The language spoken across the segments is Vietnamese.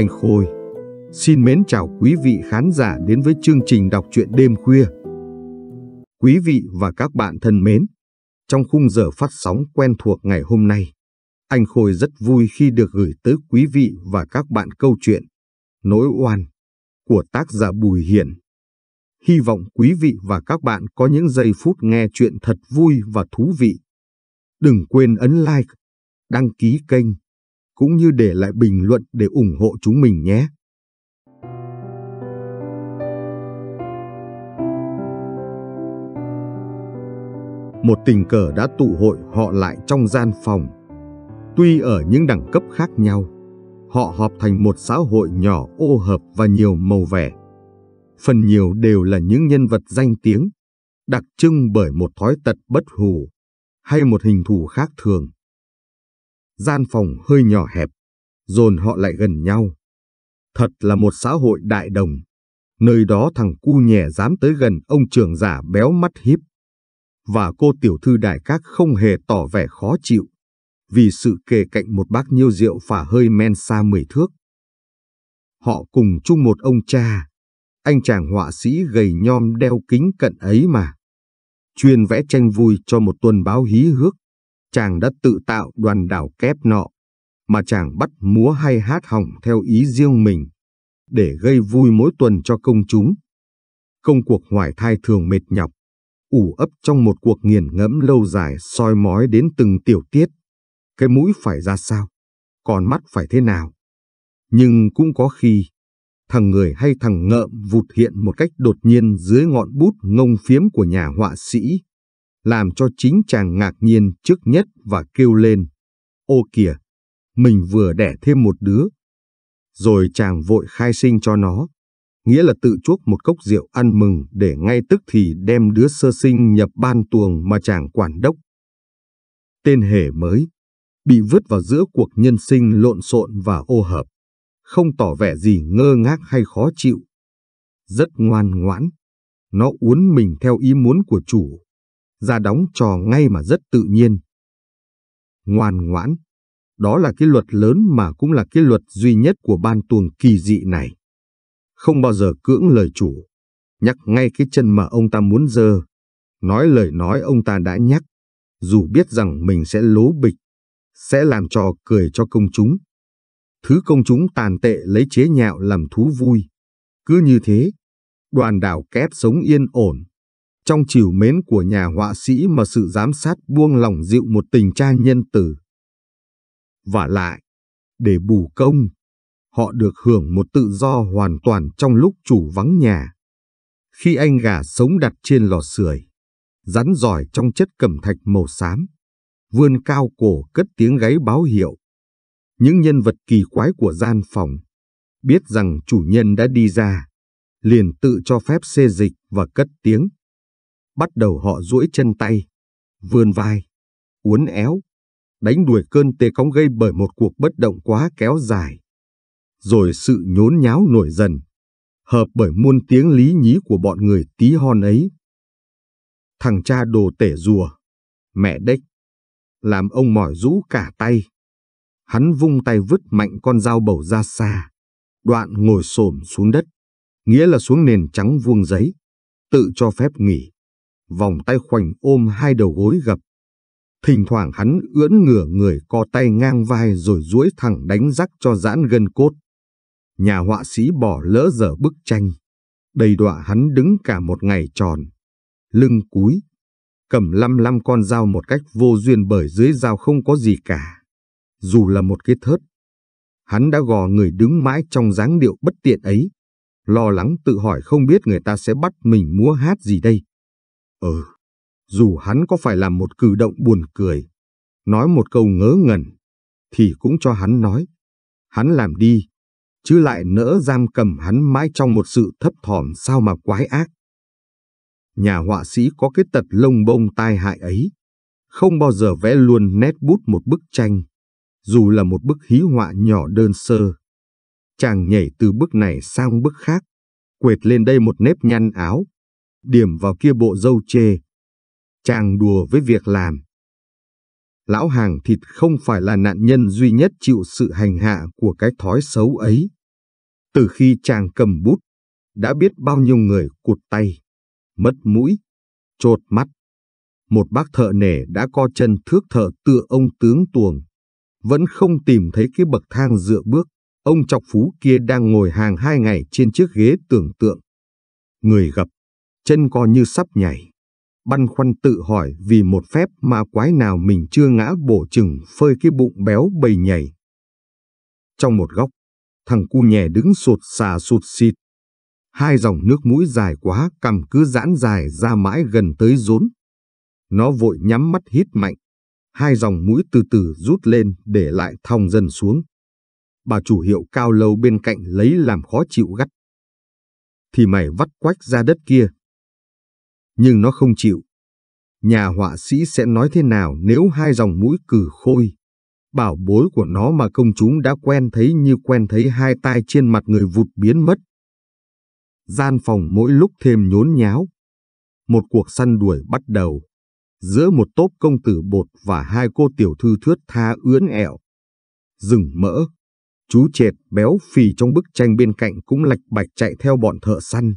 Anh Khôi. Xin mến chào quý vị khán giả đến với chương trình đọc truyện đêm khuya. Quý vị và các bạn thân mến, trong khung giờ phát sóng quen thuộc ngày hôm nay, anh Khôi rất vui khi được gửi tới quý vị và các bạn câu chuyện Nỗi oan của tác giả Bùi Hiển. Hy vọng quý vị và các bạn có những giây phút nghe chuyện thật vui và thú vị. Đừng quên ấn like, đăng ký kênh cũng như để lại bình luận để ủng hộ chúng mình nhé. Một tình cờ đã tụ hội họ lại trong gian phòng. Tuy ở những đẳng cấp khác nhau, họ họp thành một xã hội nhỏ ô hợp và nhiều màu vẻ. Phần nhiều đều là những nhân vật danh tiếng, đặc trưng bởi một thói tật bất hủ hay một hình thù khác thường gian phòng hơi nhỏ hẹp, dồn họ lại gần nhau. Thật là một xã hội đại đồng, nơi đó thằng cu nhè dám tới gần ông trưởng giả béo mắt hiếp. Và cô tiểu thư đại các không hề tỏ vẻ khó chịu, vì sự kề cạnh một bác nhiêu rượu phả hơi men xa mười thước. Họ cùng chung một ông cha, anh chàng họa sĩ gầy nhom đeo kính cận ấy mà chuyên vẽ tranh vui cho một tuần báo hí hước chàng đã tự tạo đoàn đảo kép nọ, mà chàng bắt múa hay hát hỏng theo ý riêng mình, để gây vui mỗi tuần cho công chúng. Công cuộc hoài thai thường mệt nhọc, ủ ấp trong một cuộc nghiền ngẫm lâu dài soi mói đến từng tiểu tiết. Cái mũi phải ra sao, còn mắt phải thế nào. Nhưng cũng có khi, thằng người hay thằng ngợm vụt hiện một cách đột nhiên dưới ngọn bút ngông phiếm của nhà họa sĩ làm cho chính chàng ngạc nhiên trước nhất và kêu lên. Ô kìa, mình vừa đẻ thêm một đứa. Rồi chàng vội khai sinh cho nó, nghĩa là tự chuốc một cốc rượu ăn mừng để ngay tức thì đem đứa sơ sinh nhập ban tuồng mà chàng quản đốc. Tên hề mới, bị vứt vào giữa cuộc nhân sinh lộn xộn và ô hợp, không tỏ vẻ gì ngơ ngác hay khó chịu. Rất ngoan ngoãn, nó uốn mình theo ý muốn của chủ ra đóng trò ngay mà rất tự nhiên. Ngoan ngoãn, đó là cái luật lớn mà cũng là cái luật duy nhất của ban tuồng kỳ dị này. Không bao giờ cưỡng lời chủ, nhắc ngay cái chân mà ông ta muốn dơ, nói lời nói ông ta đã nhắc, dù biết rằng mình sẽ lố bịch, sẽ làm trò cười cho công chúng. Thứ công chúng tàn tệ lấy chế nhạo làm thú vui. Cứ như thế, đoàn đảo kép sống yên ổn, trong chiều mến của nhà họa sĩ mà sự giám sát buông lòng dịu một tình cha nhân tử. Và lại, để bù công, họ được hưởng một tự do hoàn toàn trong lúc chủ vắng nhà. Khi anh gà sống đặt trên lò sưởi, rắn giỏi trong chất cẩm thạch màu xám, vươn cao cổ cất tiếng gáy báo hiệu. Những nhân vật kỳ quái của gian phòng, biết rằng chủ nhân đã đi ra, liền tự cho phép xê dịch và cất tiếng bắt đầu họ duỗi chân tay, vươn vai, uốn éo, đánh đuổi cơn tê cóng gây bởi một cuộc bất động quá kéo dài. Rồi sự nhốn nháo nổi dần, hợp bởi muôn tiếng lý nhí của bọn người tí hon ấy. Thằng cha đồ tể rùa, mẹ đếch, làm ông mỏi rũ cả tay. Hắn vung tay vứt mạnh con dao bầu ra xa, đoạn ngồi xổm xuống đất, nghĩa là xuống nền trắng vuông giấy, tự cho phép nghỉ vòng tay khoảnh ôm hai đầu gối gập. Thỉnh thoảng hắn ưỡn ngửa người co tay ngang vai rồi duỗi thẳng đánh rắc cho giãn gân cốt. Nhà họa sĩ bỏ lỡ giờ bức tranh. Đầy đọa hắn đứng cả một ngày tròn. Lưng cúi, cầm lăm lăm con dao một cách vô duyên bởi dưới dao không có gì cả. Dù là một cái thớt, hắn đã gò người đứng mãi trong dáng điệu bất tiện ấy. Lo lắng tự hỏi không biết người ta sẽ bắt mình múa hát gì đây. Ừ, dù hắn có phải làm một cử động buồn cười, nói một câu ngớ ngẩn, thì cũng cho hắn nói. Hắn làm đi, chứ lại nỡ giam cầm hắn mãi trong một sự thấp thỏm sao mà quái ác. Nhà họa sĩ có cái tật lông bông tai hại ấy, không bao giờ vẽ luôn nét bút một bức tranh, dù là một bức hí họa nhỏ đơn sơ. Chàng nhảy từ bức này sang bức khác, quệt lên đây một nếp nhăn áo, điểm vào kia bộ dâu chê. Chàng đùa với việc làm. Lão hàng thịt không phải là nạn nhân duy nhất chịu sự hành hạ của cái thói xấu ấy. Từ khi chàng cầm bút, đã biết bao nhiêu người cụt tay, mất mũi, trột mắt. Một bác thợ nể đã co chân thước thợ tựa ông tướng tuồng. Vẫn không tìm thấy cái bậc thang dựa bước, ông chọc phú kia đang ngồi hàng hai ngày trên chiếc ghế tưởng tượng. Người gặp chân co như sắp nhảy. Băn khoăn tự hỏi vì một phép ma quái nào mình chưa ngã bổ chừng phơi cái bụng béo bầy nhảy. Trong một góc, thằng cu nhè đứng sụt xà sụt xịt. Hai dòng nước mũi dài quá cầm cứ giãn dài ra mãi gần tới rốn. Nó vội nhắm mắt hít mạnh. Hai dòng mũi từ từ rút lên để lại thòng dần xuống. Bà chủ hiệu cao lâu bên cạnh lấy làm khó chịu gắt. Thì mày vắt quách ra đất kia, nhưng nó không chịu. Nhà họa sĩ sẽ nói thế nào nếu hai dòng mũi cử khôi, bảo bối của nó mà công chúng đã quen thấy như quen thấy hai tai trên mặt người vụt biến mất. Gian phòng mỗi lúc thêm nhốn nháo. Một cuộc săn đuổi bắt đầu, giữa một tốp công tử bột và hai cô tiểu thư thuyết tha ướn ẹo. Rừng mỡ, chú chệt béo phì trong bức tranh bên cạnh cũng lạch bạch chạy theo bọn thợ săn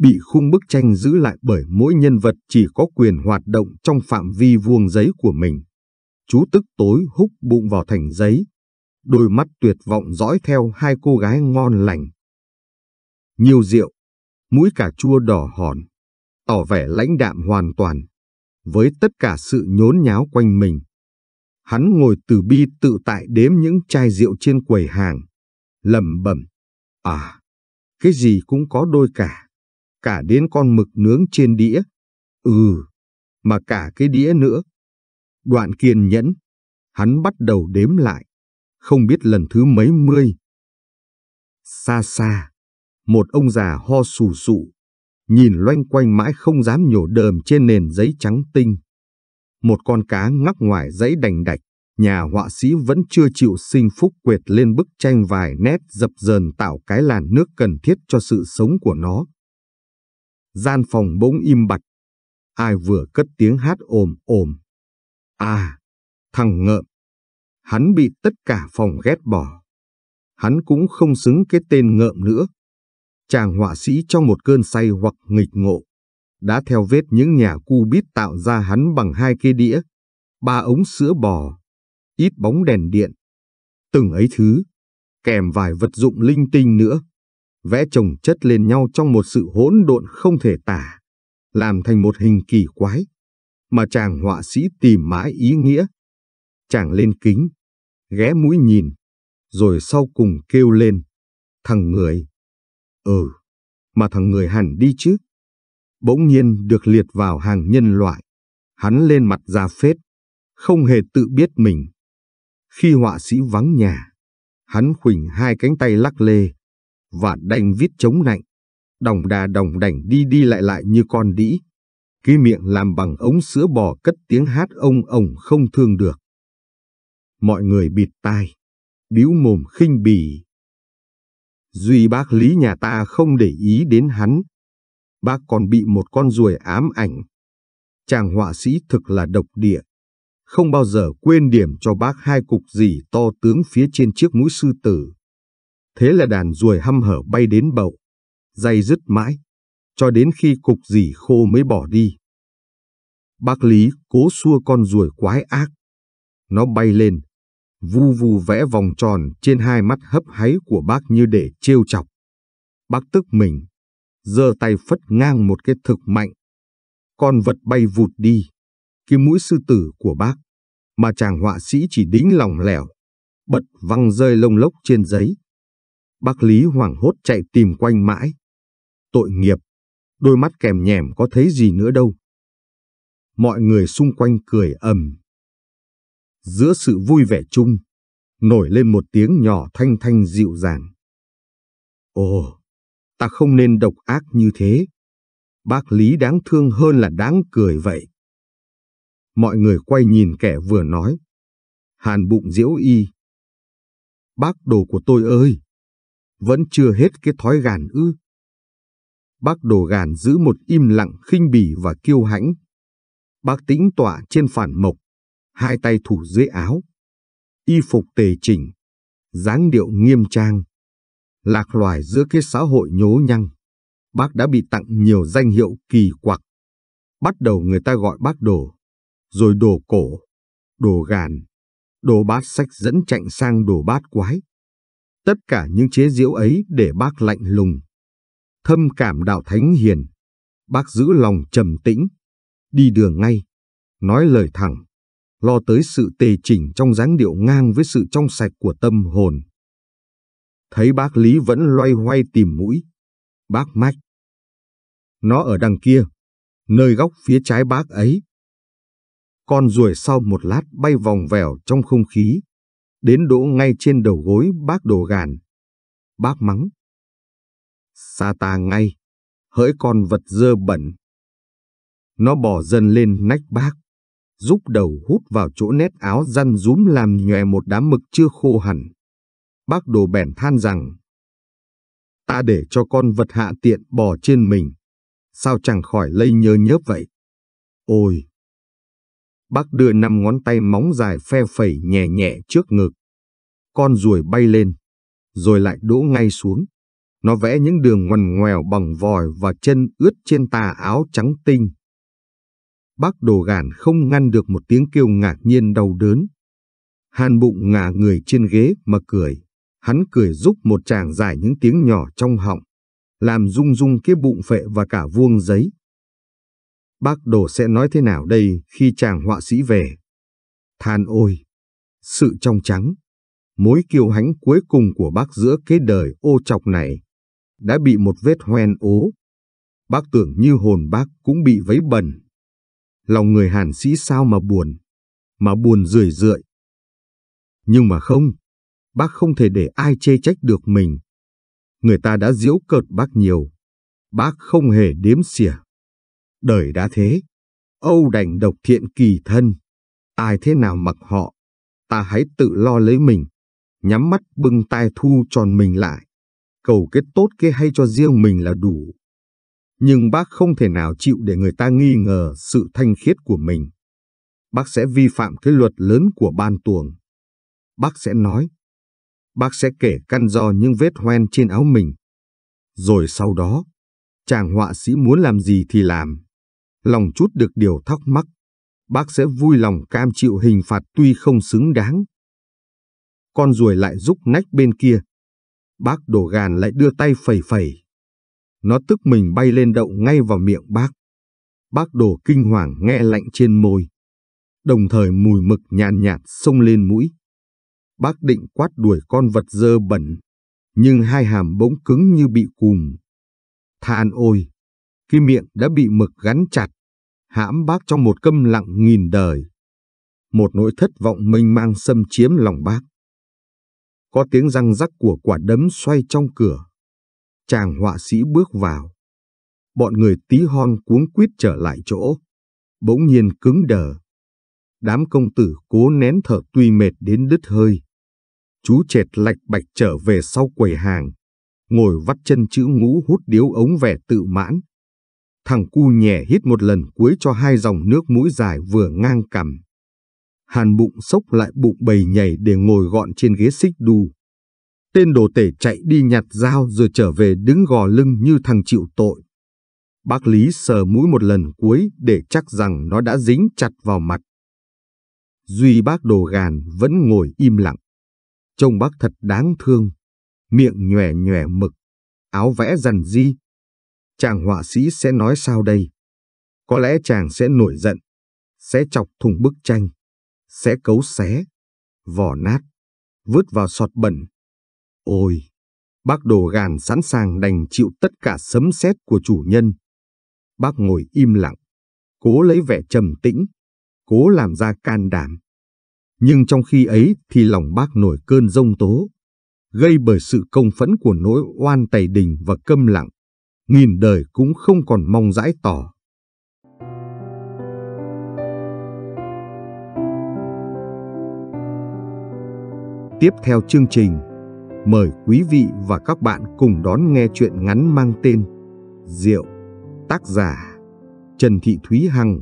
bị khung bức tranh giữ lại bởi mỗi nhân vật chỉ có quyền hoạt động trong phạm vi vuông giấy của mình. Chú tức tối húc bụng vào thành giấy, đôi mắt tuyệt vọng dõi theo hai cô gái ngon lành. Nhiều rượu, mũi cà chua đỏ hòn, tỏ vẻ lãnh đạm hoàn toàn, với tất cả sự nhốn nháo quanh mình. Hắn ngồi từ bi tự tại đếm những chai rượu trên quầy hàng, lẩm bẩm. À, cái gì cũng có đôi cả cả đến con mực nướng trên đĩa. Ừ, mà cả cái đĩa nữa. Đoạn kiên nhẫn, hắn bắt đầu đếm lại, không biết lần thứ mấy mươi. Xa xa, một ông già ho sù sụ, nhìn loanh quanh mãi không dám nhổ đờm trên nền giấy trắng tinh. Một con cá ngắc ngoài giấy đành đạch, nhà họa sĩ vẫn chưa chịu sinh phúc quệt lên bức tranh vài nét dập dờn tạo cái làn nước cần thiết cho sự sống của nó gian phòng bỗng im bặt. Ai vừa cất tiếng hát ồm ồm. À, thằng ngợm. Hắn bị tất cả phòng ghét bỏ. Hắn cũng không xứng cái tên ngợm nữa. Chàng họa sĩ trong một cơn say hoặc nghịch ngộ, đã theo vết những nhà cu bít tạo ra hắn bằng hai cái đĩa, ba ống sữa bò, ít bóng đèn điện. Từng ấy thứ, kèm vài vật dụng linh tinh nữa vẽ chồng chất lên nhau trong một sự hỗn độn không thể tả, làm thành một hình kỳ quái, mà chàng họa sĩ tìm mãi ý nghĩa. Chàng lên kính, ghé mũi nhìn, rồi sau cùng kêu lên, thằng người. Ừ, mà thằng người hẳn đi chứ. Bỗng nhiên được liệt vào hàng nhân loại, hắn lên mặt ra phết, không hề tự biết mình. Khi họa sĩ vắng nhà, hắn khuỳnh hai cánh tay lắc lê, và đành viết chống nạnh, đồng đà đồng đảnh đi đi lại lại như con đĩ. Cái miệng làm bằng ống sữa bò cất tiếng hát ông ông không thương được. Mọi người bịt tai, biếu mồm khinh bỉ. Duy bác Lý nhà ta không để ý đến hắn. Bác còn bị một con ruồi ám ảnh. Chàng họa sĩ thực là độc địa, không bao giờ quên điểm cho bác hai cục gì to tướng phía trên chiếc mũi sư tử. Thế là đàn ruồi hăm hở bay đến bậu, dây dứt mãi, cho đến khi cục dỉ khô mới bỏ đi. Bác Lý cố xua con ruồi quái ác. Nó bay lên, vu vu vẽ vòng tròn trên hai mắt hấp háy của bác như để trêu chọc. Bác tức mình, giơ tay phất ngang một cái thực mạnh. Con vật bay vụt đi, cái mũi sư tử của bác, mà chàng họa sĩ chỉ đính lòng lẻo, bật văng rơi lông lốc trên giấy. Bác Lý hoảng hốt chạy tìm quanh mãi. Tội nghiệp, đôi mắt kèm nhèm có thấy gì nữa đâu. Mọi người xung quanh cười ầm. Giữa sự vui vẻ chung, nổi lên một tiếng nhỏ thanh thanh dịu dàng. Ồ, ta không nên độc ác như thế. Bác Lý đáng thương hơn là đáng cười vậy. Mọi người quay nhìn kẻ vừa nói. Hàn bụng diễu y. Bác đồ của tôi ơi! vẫn chưa hết cái thói gàn ư. Bác đồ gàn giữ một im lặng khinh bỉ và kiêu hãnh. Bác tĩnh tọa trên phản mộc, hai tay thủ dưới áo. Y phục tề chỉnh, dáng điệu nghiêm trang. Lạc loài giữa cái xã hội nhố nhăng, bác đã bị tặng nhiều danh hiệu kỳ quặc. Bắt đầu người ta gọi bác đồ, rồi đồ cổ, đồ gàn, đồ bát sách dẫn chạy sang đồ bát quái tất cả những chế diễu ấy để bác lạnh lùng. Thâm cảm đạo thánh hiền, bác giữ lòng trầm tĩnh, đi đường ngay, nói lời thẳng, lo tới sự tề chỉnh trong dáng điệu ngang với sự trong sạch của tâm hồn. Thấy bác Lý vẫn loay hoay tìm mũi, bác mách. Nó ở đằng kia, nơi góc phía trái bác ấy. Con ruồi sau một lát bay vòng vèo trong không khí, đến đỗ ngay trên đầu gối bác đồ gàn. Bác mắng. Xa ta ngay, hỡi con vật dơ bẩn. Nó bỏ dần lên nách bác, giúp đầu hút vào chỗ nét áo răn rúm làm nhòe một đám mực chưa khô hẳn. Bác đồ bèn than rằng, ta để cho con vật hạ tiện bò trên mình, sao chẳng khỏi lây nhơ nhớp vậy. Ôi, Bác đưa năm ngón tay móng dài phe phẩy nhẹ nhẹ trước ngực. Con ruồi bay lên, rồi lại đỗ ngay xuống. Nó vẽ những đường ngoằn ngoèo bằng vòi và chân ướt trên tà áo trắng tinh. Bác đồ gàn không ngăn được một tiếng kêu ngạc nhiên đau đớn. Hàn bụng ngả người trên ghế mà cười. Hắn cười giúp một chàng giải những tiếng nhỏ trong họng, làm rung rung cái bụng phệ và cả vuông giấy. Bác Đồ sẽ nói thế nào đây khi chàng họa sĩ về? Than ôi! Sự trong trắng, mối kiêu hãnh cuối cùng của bác giữa cái đời ô chọc này, đã bị một vết hoen ố. Bác tưởng như hồn bác cũng bị vấy bẩn. Lòng người hàn sĩ sao mà buồn, mà buồn rười rượi. Nhưng mà không, bác không thể để ai chê trách được mình. Người ta đã giễu cợt bác nhiều, bác không hề đếm xỉa. Đời đã thế, Âu đành độc thiện kỳ thân. Ai thế nào mặc họ, ta hãy tự lo lấy mình. Nhắm mắt bưng tai thu tròn mình lại. Cầu kết tốt cái hay cho riêng mình là đủ. Nhưng bác không thể nào chịu để người ta nghi ngờ sự thanh khiết của mình. Bác sẽ vi phạm cái luật lớn của ban tuồng. Bác sẽ nói. Bác sẽ kể căn do những vết hoen trên áo mình. Rồi sau đó, chàng họa sĩ muốn làm gì thì làm lòng chút được điều thắc mắc, bác sẽ vui lòng cam chịu hình phạt tuy không xứng đáng. Con ruồi lại rúc nách bên kia. Bác đổ gàn lại đưa tay phẩy phẩy. Nó tức mình bay lên đậu ngay vào miệng bác. Bác đổ kinh hoàng nghe lạnh trên môi. Đồng thời mùi mực nhàn nhạt xông lên mũi. Bác định quát đuổi con vật dơ bẩn. Nhưng hai hàm bỗng cứng như bị cùm. Than ôi! khi miệng đã bị mực gắn chặt, hãm bác trong một câm lặng nghìn đời. Một nỗi thất vọng mênh mang xâm chiếm lòng bác. Có tiếng răng rắc của quả đấm xoay trong cửa. Chàng họa sĩ bước vào. Bọn người tí hon cuống quýt trở lại chỗ. Bỗng nhiên cứng đờ. Đám công tử cố nén thở tuy mệt đến đứt hơi. Chú chệt lạch bạch trở về sau quầy hàng. Ngồi vắt chân chữ ngũ hút điếu ống vẻ tự mãn Thằng cu nhẹ hít một lần cuối cho hai dòng nước mũi dài vừa ngang cằm. Hàn bụng sốc lại bụng bầy nhảy để ngồi gọn trên ghế xích đu. Tên đồ tể chạy đi nhặt dao rồi trở về đứng gò lưng như thằng chịu tội. Bác Lý sờ mũi một lần cuối để chắc rằng nó đã dính chặt vào mặt. Duy bác đồ gàn vẫn ngồi im lặng. Trông bác thật đáng thương. Miệng nhòe nhòe mực. Áo vẽ dần di chàng họa sĩ sẽ nói sao đây? Có lẽ chàng sẽ nổi giận, sẽ chọc thùng bức tranh, sẽ cấu xé, vỏ nát, vứt vào sọt bẩn. Ôi, bác đồ gàn sẵn sàng đành chịu tất cả sấm sét của chủ nhân. Bác ngồi im lặng, cố lấy vẻ trầm tĩnh, cố làm ra can đảm. Nhưng trong khi ấy thì lòng bác nổi cơn rông tố, gây bởi sự công phẫn của nỗi oan tày đình và câm lặng nghìn đời cũng không còn mong giải tỏ. Tiếp theo chương trình, mời quý vị và các bạn cùng đón nghe chuyện ngắn mang tên Diệu, tác giả Trần Thị Thúy Hằng.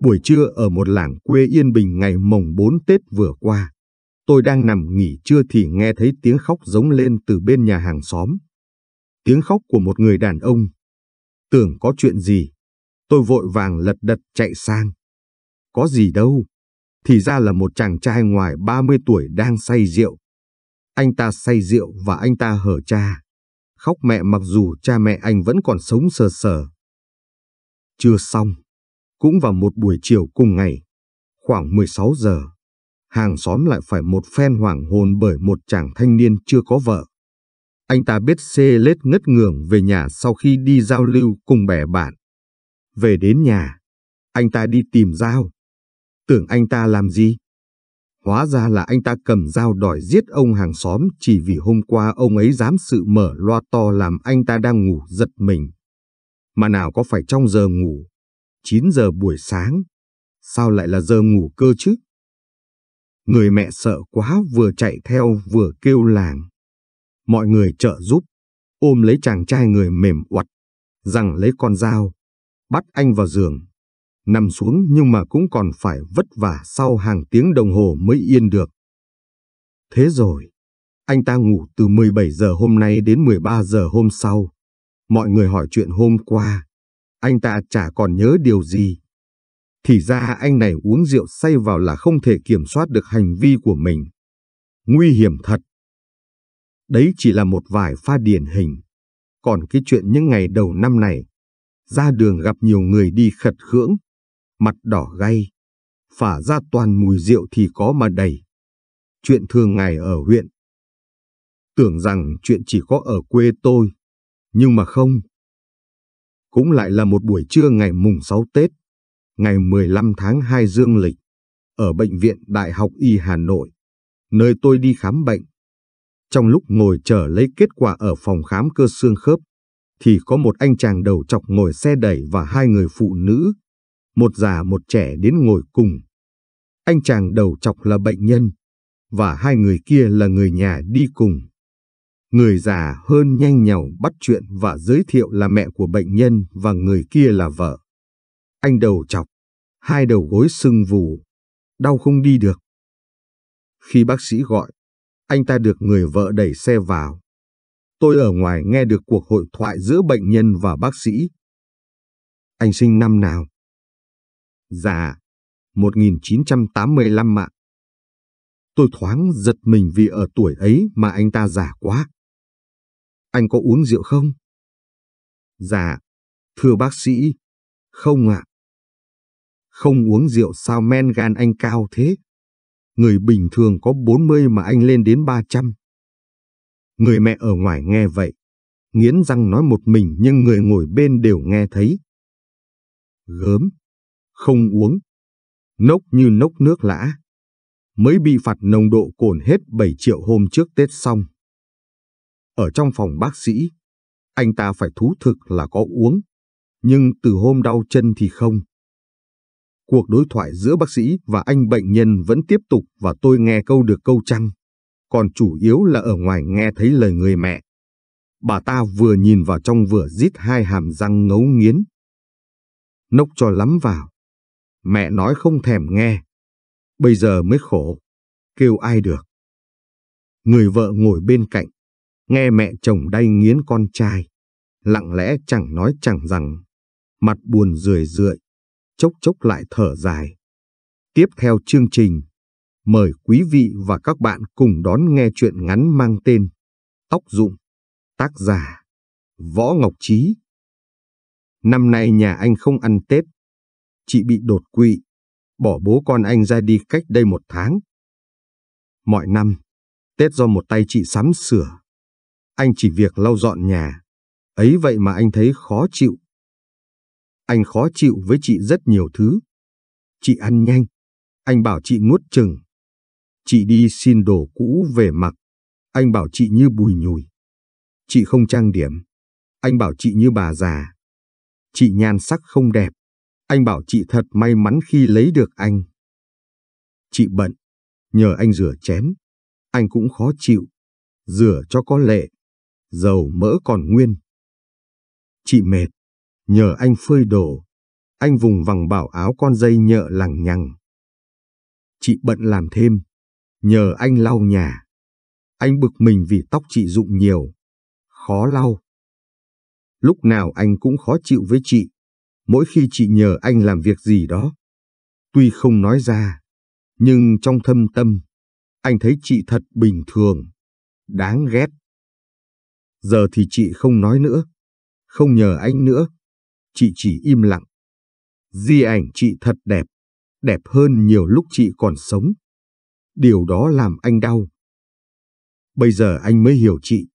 Buổi trưa ở một làng quê Yên Bình ngày mồng 4 Tết vừa qua, tôi đang nằm nghỉ trưa thì nghe thấy tiếng khóc giống lên từ bên nhà hàng xóm tiếng khóc của một người đàn ông. Tưởng có chuyện gì, tôi vội vàng lật đật chạy sang. Có gì đâu, thì ra là một chàng trai ngoài 30 tuổi đang say rượu. Anh ta say rượu và anh ta hở cha. Khóc mẹ mặc dù cha mẹ anh vẫn còn sống sờ sờ. Chưa xong, cũng vào một buổi chiều cùng ngày, khoảng 16 giờ, hàng xóm lại phải một phen hoảng hồn bởi một chàng thanh niên chưa có vợ. Anh ta biết xê lết ngất ngường về nhà sau khi đi giao lưu cùng bè bạn. Về đến nhà, anh ta đi tìm dao. Tưởng anh ta làm gì? Hóa ra là anh ta cầm dao đòi giết ông hàng xóm chỉ vì hôm qua ông ấy dám sự mở loa to làm anh ta đang ngủ giật mình. Mà nào có phải trong giờ ngủ, 9 giờ buổi sáng, sao lại là giờ ngủ cơ chứ? Người mẹ sợ quá vừa chạy theo vừa kêu làng mọi người trợ giúp, ôm lấy chàng trai người mềm oặt, rằng lấy con dao, bắt anh vào giường. Nằm xuống nhưng mà cũng còn phải vất vả sau hàng tiếng đồng hồ mới yên được. Thế rồi, anh ta ngủ từ 17 giờ hôm nay đến 13 giờ hôm sau. Mọi người hỏi chuyện hôm qua, anh ta chả còn nhớ điều gì. Thì ra anh này uống rượu say vào là không thể kiểm soát được hành vi của mình. Nguy hiểm thật. Đấy chỉ là một vài pha điển hình. Còn cái chuyện những ngày đầu năm này, ra đường gặp nhiều người đi khật khưỡng, mặt đỏ gay, phả ra toàn mùi rượu thì có mà đầy. Chuyện thường ngày ở huyện. Tưởng rằng chuyện chỉ có ở quê tôi, nhưng mà không. Cũng lại là một buổi trưa ngày mùng 6 Tết, ngày 15 tháng 2 dương lịch, ở Bệnh viện Đại học Y Hà Nội, nơi tôi đi khám bệnh. Trong lúc ngồi chờ lấy kết quả ở phòng khám cơ xương khớp, thì có một anh chàng đầu chọc ngồi xe đẩy và hai người phụ nữ, một già một trẻ đến ngồi cùng. Anh chàng đầu chọc là bệnh nhân, và hai người kia là người nhà đi cùng. Người già hơn nhanh nhào bắt chuyện và giới thiệu là mẹ của bệnh nhân và người kia là vợ. Anh đầu chọc, hai đầu gối sưng vù, đau không đi được. Khi bác sĩ gọi, anh ta được người vợ đẩy xe vào. Tôi ở ngoài nghe được cuộc hội thoại giữa bệnh nhân và bác sĩ. Anh sinh năm nào? Dạ, 1985 ạ. Tôi thoáng giật mình vì ở tuổi ấy mà anh ta già quá. Anh có uống rượu không? Dạ, thưa bác sĩ, không ạ. Không uống rượu sao men gan anh cao thế? người bình thường có 40 mà anh lên đến 300. Người mẹ ở ngoài nghe vậy, nghiến răng nói một mình nhưng người ngồi bên đều nghe thấy. Gớm, không uống, nốc như nốc nước lã. Mới bị phạt nồng độ cồn hết 7 triệu hôm trước Tết xong. Ở trong phòng bác sĩ, anh ta phải thú thực là có uống, nhưng từ hôm đau chân thì không. Cuộc đối thoại giữa bác sĩ và anh bệnh nhân vẫn tiếp tục và tôi nghe câu được câu chăng, Còn chủ yếu là ở ngoài nghe thấy lời người mẹ. Bà ta vừa nhìn vào trong vừa rít hai hàm răng ngấu nghiến. Nốc cho lắm vào. Mẹ nói không thèm nghe. Bây giờ mới khổ. Kêu ai được. Người vợ ngồi bên cạnh. Nghe mẹ chồng đay nghiến con trai. Lặng lẽ chẳng nói chẳng rằng. Mặt buồn rười rượi chốc chốc lại thở dài. Tiếp theo chương trình, mời quý vị và các bạn cùng đón nghe chuyện ngắn mang tên Tóc Dụng, tác giả Võ Ngọc Trí. Năm nay nhà anh không ăn Tết, chị bị đột quỵ, bỏ bố con anh ra đi cách đây một tháng. Mọi năm, Tết do một tay chị sắm sửa. Anh chỉ việc lau dọn nhà, ấy vậy mà anh thấy khó chịu anh khó chịu với chị rất nhiều thứ. Chị ăn nhanh. Anh bảo chị nuốt chừng. Chị đi xin đồ cũ về mặc. Anh bảo chị như bùi nhùi. Chị không trang điểm. Anh bảo chị như bà già. Chị nhan sắc không đẹp. Anh bảo chị thật may mắn khi lấy được anh. Chị bận. Nhờ anh rửa chén. Anh cũng khó chịu. Rửa cho có lệ. Dầu mỡ còn nguyên. Chị mệt nhờ anh phơi đồ, Anh vùng vằng bảo áo con dây nhợ lằng nhằng. Chị bận làm thêm, nhờ anh lau nhà. Anh bực mình vì tóc chị rụng nhiều, khó lau. Lúc nào anh cũng khó chịu với chị, mỗi khi chị nhờ anh làm việc gì đó. Tuy không nói ra, nhưng trong thâm tâm, anh thấy chị thật bình thường, đáng ghét. Giờ thì chị không nói nữa, không nhờ anh nữa, chị chỉ im lặng. Di ảnh chị thật đẹp, đẹp hơn nhiều lúc chị còn sống. Điều đó làm anh đau. Bây giờ anh mới hiểu chị.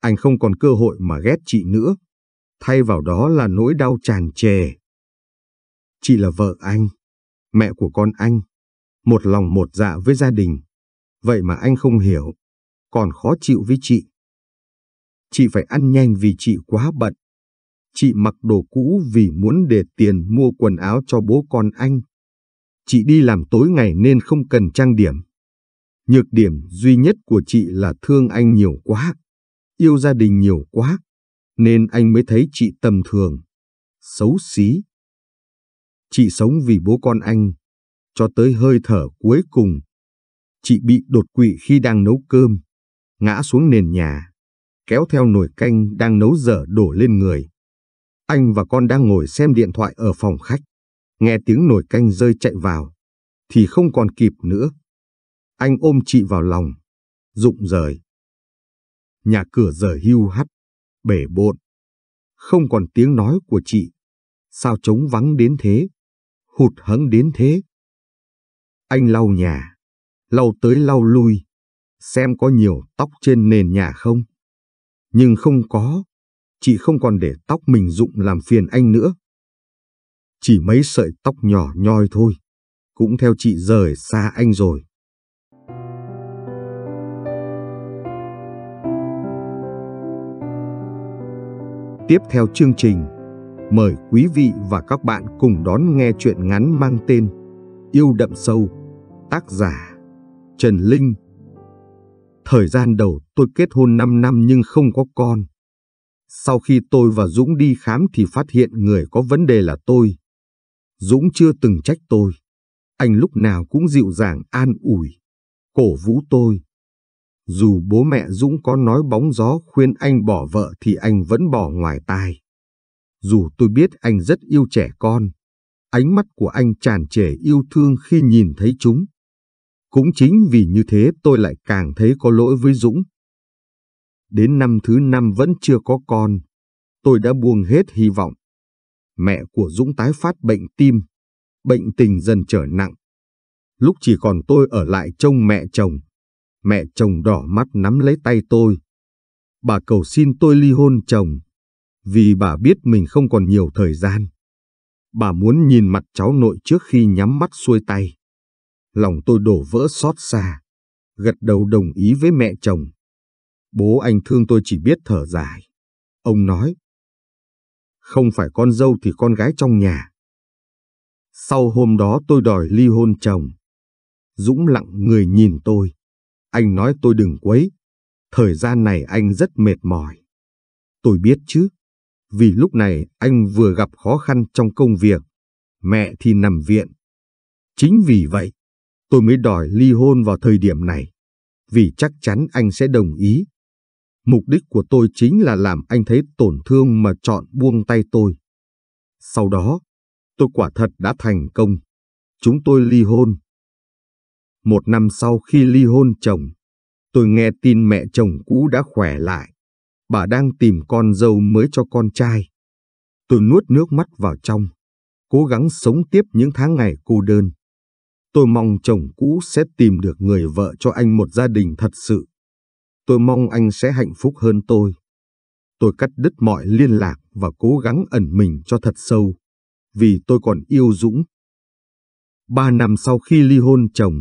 Anh không còn cơ hội mà ghét chị nữa. Thay vào đó là nỗi đau tràn trề. Chị là vợ anh, mẹ của con anh. Một lòng một dạ với gia đình. Vậy mà anh không hiểu. Còn khó chịu với chị. Chị phải ăn nhanh vì chị quá bận. Chị mặc đồ cũ vì muốn để tiền mua quần áo cho bố con anh. Chị đi làm tối ngày nên không cần trang điểm. Nhược điểm duy nhất của chị là thương anh nhiều quá, yêu gia đình nhiều quá, nên anh mới thấy chị tầm thường, xấu xí. Chị sống vì bố con anh, cho tới hơi thở cuối cùng. Chị bị đột quỵ khi đang nấu cơm, ngã xuống nền nhà, kéo theo nồi canh đang nấu dở đổ lên người. Anh và con đang ngồi xem điện thoại ở phòng khách. Nghe tiếng nồi canh rơi chạy vào. Thì không còn kịp nữa. Anh ôm chị vào lòng. Rụng rời. Nhà cửa giờ hưu hắt. Bể bộn. Không còn tiếng nói của chị. Sao trống vắng đến thế? Hụt hẫng đến thế? Anh lau nhà. Lau tới lau lui. Xem có nhiều tóc trên nền nhà không? Nhưng không có chị không còn để tóc mình rụng làm phiền anh nữa. Chỉ mấy sợi tóc nhỏ nhoi thôi, cũng theo chị rời xa anh rồi. Tiếp theo chương trình, mời quý vị và các bạn cùng đón nghe chuyện ngắn mang tên Yêu đậm sâu, tác giả Trần Linh. Thời gian đầu tôi kết hôn 5 năm nhưng không có con. Sau khi tôi và Dũng đi khám thì phát hiện người có vấn đề là tôi. Dũng chưa từng trách tôi. Anh lúc nào cũng dịu dàng an ủi, cổ vũ tôi. Dù bố mẹ Dũng có nói bóng gió khuyên anh bỏ vợ thì anh vẫn bỏ ngoài tai. Dù tôi biết anh rất yêu trẻ con, ánh mắt của anh tràn trề yêu thương khi nhìn thấy chúng. Cũng chính vì như thế tôi lại càng thấy có lỗi với Dũng. Đến năm thứ năm vẫn chưa có con, tôi đã buông hết hy vọng. Mẹ của Dũng tái phát bệnh tim, bệnh tình dần trở nặng. Lúc chỉ còn tôi ở lại trông mẹ chồng, mẹ chồng đỏ mắt nắm lấy tay tôi. Bà cầu xin tôi ly hôn chồng, vì bà biết mình không còn nhiều thời gian. Bà muốn nhìn mặt cháu nội trước khi nhắm mắt xuôi tay. Lòng tôi đổ vỡ xót xa, gật đầu đồng ý với mẹ chồng. Bố anh thương tôi chỉ biết thở dài. Ông nói. Không phải con dâu thì con gái trong nhà. Sau hôm đó tôi đòi ly hôn chồng. Dũng lặng người nhìn tôi. Anh nói tôi đừng quấy. Thời gian này anh rất mệt mỏi. Tôi biết chứ. Vì lúc này anh vừa gặp khó khăn trong công việc. Mẹ thì nằm viện. Chính vì vậy, tôi mới đòi ly hôn vào thời điểm này. Vì chắc chắn anh sẽ đồng ý. Mục đích của tôi chính là làm anh thấy tổn thương mà chọn buông tay tôi. Sau đó, tôi quả thật đã thành công. Chúng tôi ly hôn. Một năm sau khi ly hôn chồng, tôi nghe tin mẹ chồng cũ đã khỏe lại. Bà đang tìm con dâu mới cho con trai. Tôi nuốt nước mắt vào trong, cố gắng sống tiếp những tháng ngày cô đơn. Tôi mong chồng cũ sẽ tìm được người vợ cho anh một gia đình thật sự. Tôi mong anh sẽ hạnh phúc hơn tôi. Tôi cắt đứt mọi liên lạc và cố gắng ẩn mình cho thật sâu, vì tôi còn yêu Dũng. Ba năm sau khi ly hôn chồng,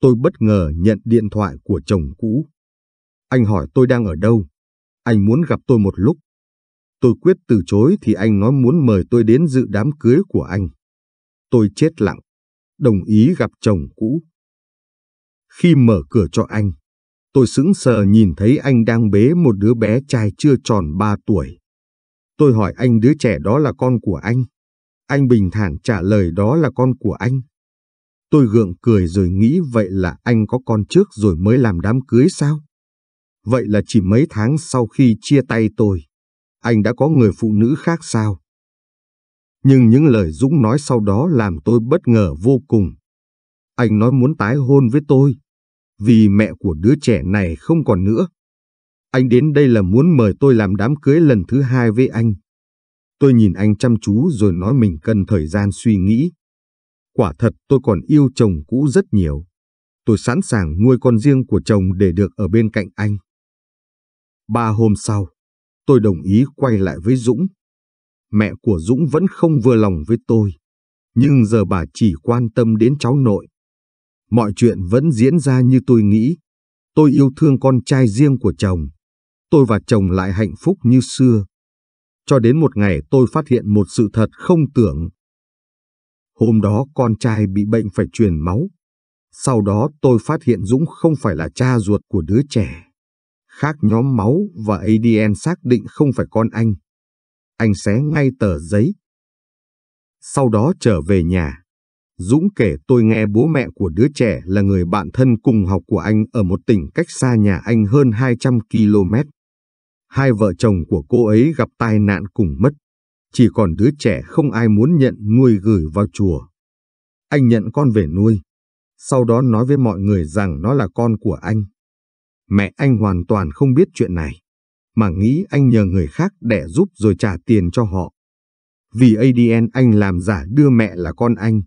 tôi bất ngờ nhận điện thoại của chồng cũ. Anh hỏi tôi đang ở đâu, anh muốn gặp tôi một lúc. Tôi quyết từ chối thì anh nói muốn mời tôi đến dự đám cưới của anh. Tôi chết lặng, đồng ý gặp chồng cũ. Khi mở cửa cho anh, Tôi sững sờ nhìn thấy anh đang bế một đứa bé trai chưa tròn 3 tuổi. Tôi hỏi anh đứa trẻ đó là con của anh. Anh bình thản trả lời đó là con của anh. Tôi gượng cười rồi nghĩ vậy là anh có con trước rồi mới làm đám cưới sao? Vậy là chỉ mấy tháng sau khi chia tay tôi, anh đã có người phụ nữ khác sao? Nhưng những lời Dũng nói sau đó làm tôi bất ngờ vô cùng. Anh nói muốn tái hôn với tôi, vì mẹ của đứa trẻ này không còn nữa. Anh đến đây là muốn mời tôi làm đám cưới lần thứ hai với anh. Tôi nhìn anh chăm chú rồi nói mình cần thời gian suy nghĩ. Quả thật tôi còn yêu chồng cũ rất nhiều. Tôi sẵn sàng nuôi con riêng của chồng để được ở bên cạnh anh. Ba hôm sau, tôi đồng ý quay lại với Dũng. Mẹ của Dũng vẫn không vừa lòng với tôi, nhưng giờ bà chỉ quan tâm đến cháu nội. Mọi chuyện vẫn diễn ra như tôi nghĩ. Tôi yêu thương con trai riêng của chồng. Tôi và chồng lại hạnh phúc như xưa. Cho đến một ngày tôi phát hiện một sự thật không tưởng. Hôm đó con trai bị bệnh phải truyền máu. Sau đó tôi phát hiện Dũng không phải là cha ruột của đứa trẻ. Khác nhóm máu và ADN xác định không phải con anh. Anh xé ngay tờ giấy. Sau đó trở về nhà, Dũng kể tôi nghe bố mẹ của đứa trẻ là người bạn thân cùng học của anh ở một tỉnh cách xa nhà anh hơn 200 km. Hai vợ chồng của cô ấy gặp tai nạn cùng mất, chỉ còn đứa trẻ không ai muốn nhận nuôi gửi vào chùa. Anh nhận con về nuôi, sau đó nói với mọi người rằng nó là con của anh. Mẹ anh hoàn toàn không biết chuyện này, mà nghĩ anh nhờ người khác để giúp rồi trả tiền cho họ. Vì ADN anh làm giả đưa mẹ là con anh,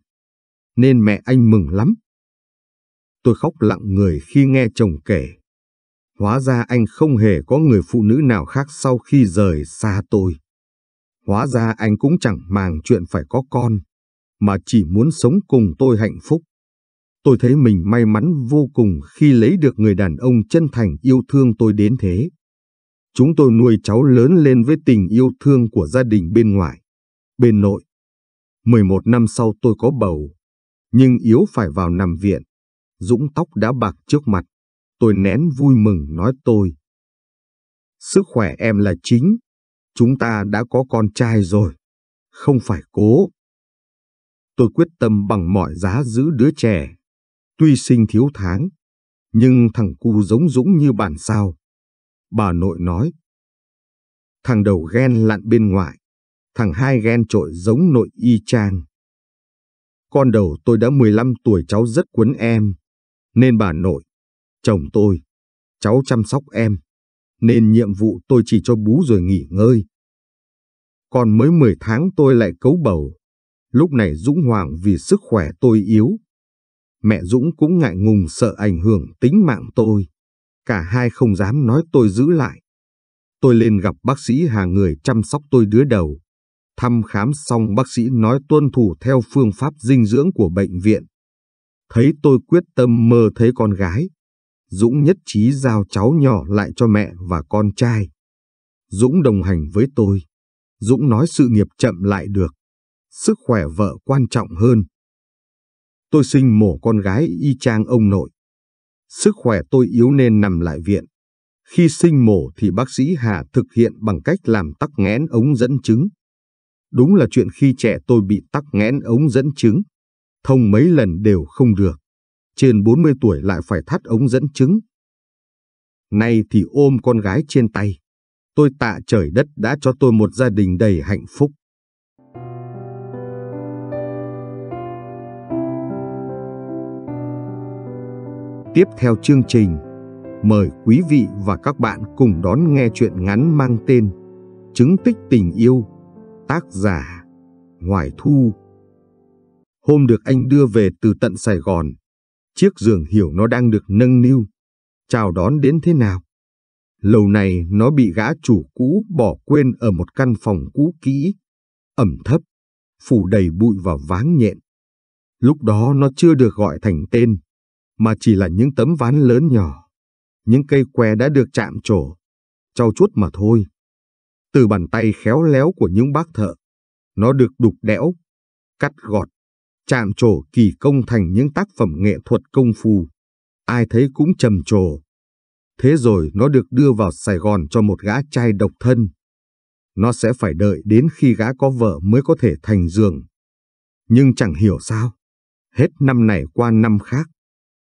nên mẹ anh mừng lắm. Tôi khóc lặng người khi nghe chồng kể. Hóa ra anh không hề có người phụ nữ nào khác sau khi rời xa tôi. Hóa ra anh cũng chẳng màng chuyện phải có con, mà chỉ muốn sống cùng tôi hạnh phúc. Tôi thấy mình may mắn vô cùng khi lấy được người đàn ông chân thành yêu thương tôi đến thế. Chúng tôi nuôi cháu lớn lên với tình yêu thương của gia đình bên ngoài, bên nội. 11 năm sau tôi có bầu, nhưng yếu phải vào nằm viện. Dũng tóc đã bạc trước mặt, tôi nén vui mừng nói tôi. Sức khỏe em là chính, chúng ta đã có con trai rồi, không phải cố. Tôi quyết tâm bằng mọi giá giữ đứa trẻ, tuy sinh thiếu tháng, nhưng thằng cu giống Dũng như bản sao. Bà nội nói, thằng đầu ghen lặn bên ngoài, thằng hai ghen trội giống nội y chang. Con đầu tôi đã 15 tuổi cháu rất quấn em, nên bà nội, chồng tôi, cháu chăm sóc em, nên nhiệm vụ tôi chỉ cho bú rồi nghỉ ngơi. Còn mới 10 tháng tôi lại cấu bầu, lúc này Dũng Hoàng vì sức khỏe tôi yếu. Mẹ Dũng cũng ngại ngùng sợ ảnh hưởng tính mạng tôi, cả hai không dám nói tôi giữ lại. Tôi lên gặp bác sĩ hàng người chăm sóc tôi đứa đầu, Thăm khám xong bác sĩ nói tuân thủ theo phương pháp dinh dưỡng của bệnh viện. Thấy tôi quyết tâm mơ thấy con gái. Dũng nhất trí giao cháu nhỏ lại cho mẹ và con trai. Dũng đồng hành với tôi. Dũng nói sự nghiệp chậm lại được. Sức khỏe vợ quan trọng hơn. Tôi sinh mổ con gái y chang ông nội. Sức khỏe tôi yếu nên nằm lại viện. Khi sinh mổ thì bác sĩ Hà thực hiện bằng cách làm tắc nghẽn ống dẫn chứng. Đúng là chuyện khi trẻ tôi bị tắc nghẽn ống dẫn chứng, thông mấy lần đều không được. Trên 40 tuổi lại phải thắt ống dẫn chứng. Nay thì ôm con gái trên tay. Tôi tạ trời đất đã cho tôi một gia đình đầy hạnh phúc. Tiếp theo chương trình, mời quý vị và các bạn cùng đón nghe chuyện ngắn mang tên Chứng tích tình yêu tác giả Hoài Thu. Hôm được anh đưa về từ tận Sài Gòn, chiếc giường hiểu nó đang được nâng niu, chào đón đến thế nào. Lâu này nó bị gã chủ cũ bỏ quên ở một căn phòng cũ kỹ, ẩm thấp, phủ đầy bụi và váng nhện. Lúc đó nó chưa được gọi thành tên, mà chỉ là những tấm ván lớn nhỏ, những cây que đã được chạm trổ, trau chuốt mà thôi từ bàn tay khéo léo của những bác thợ. Nó được đục đẽo, cắt gọt, chạm trổ kỳ công thành những tác phẩm nghệ thuật công phu. Ai thấy cũng trầm trồ. Thế rồi nó được đưa vào Sài Gòn cho một gã trai độc thân. Nó sẽ phải đợi đến khi gã có vợ mới có thể thành giường. Nhưng chẳng hiểu sao. Hết năm này qua năm khác,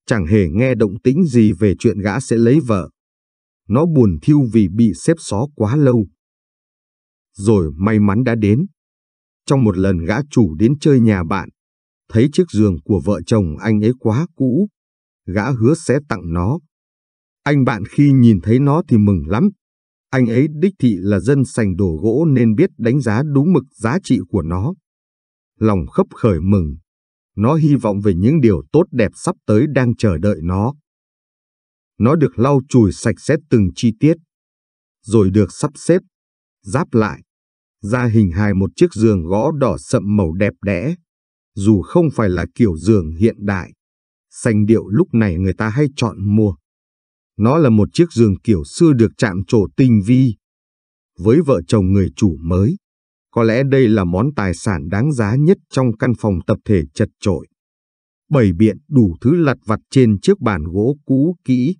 chẳng hề nghe động tĩnh gì về chuyện gã sẽ lấy vợ. Nó buồn thiêu vì bị xếp xó quá lâu rồi may mắn đã đến. Trong một lần gã chủ đến chơi nhà bạn, thấy chiếc giường của vợ chồng anh ấy quá cũ, gã hứa sẽ tặng nó. Anh bạn khi nhìn thấy nó thì mừng lắm. Anh ấy đích thị là dân sành đồ gỗ nên biết đánh giá đúng mực giá trị của nó. Lòng khấp khởi mừng, nó hy vọng về những điều tốt đẹp sắp tới đang chờ đợi nó. Nó được lau chùi sạch sẽ từng chi tiết, rồi được sắp xếp giáp lại, ra hình hài một chiếc giường gõ đỏ sậm màu đẹp đẽ, dù không phải là kiểu giường hiện đại, sành điệu lúc này người ta hay chọn mua. Nó là một chiếc giường kiểu xưa được chạm trổ tinh vi. Với vợ chồng người chủ mới, có lẽ đây là món tài sản đáng giá nhất trong căn phòng tập thể chật chội. Bảy biện đủ thứ lặt vặt trên chiếc bàn gỗ cũ kỹ.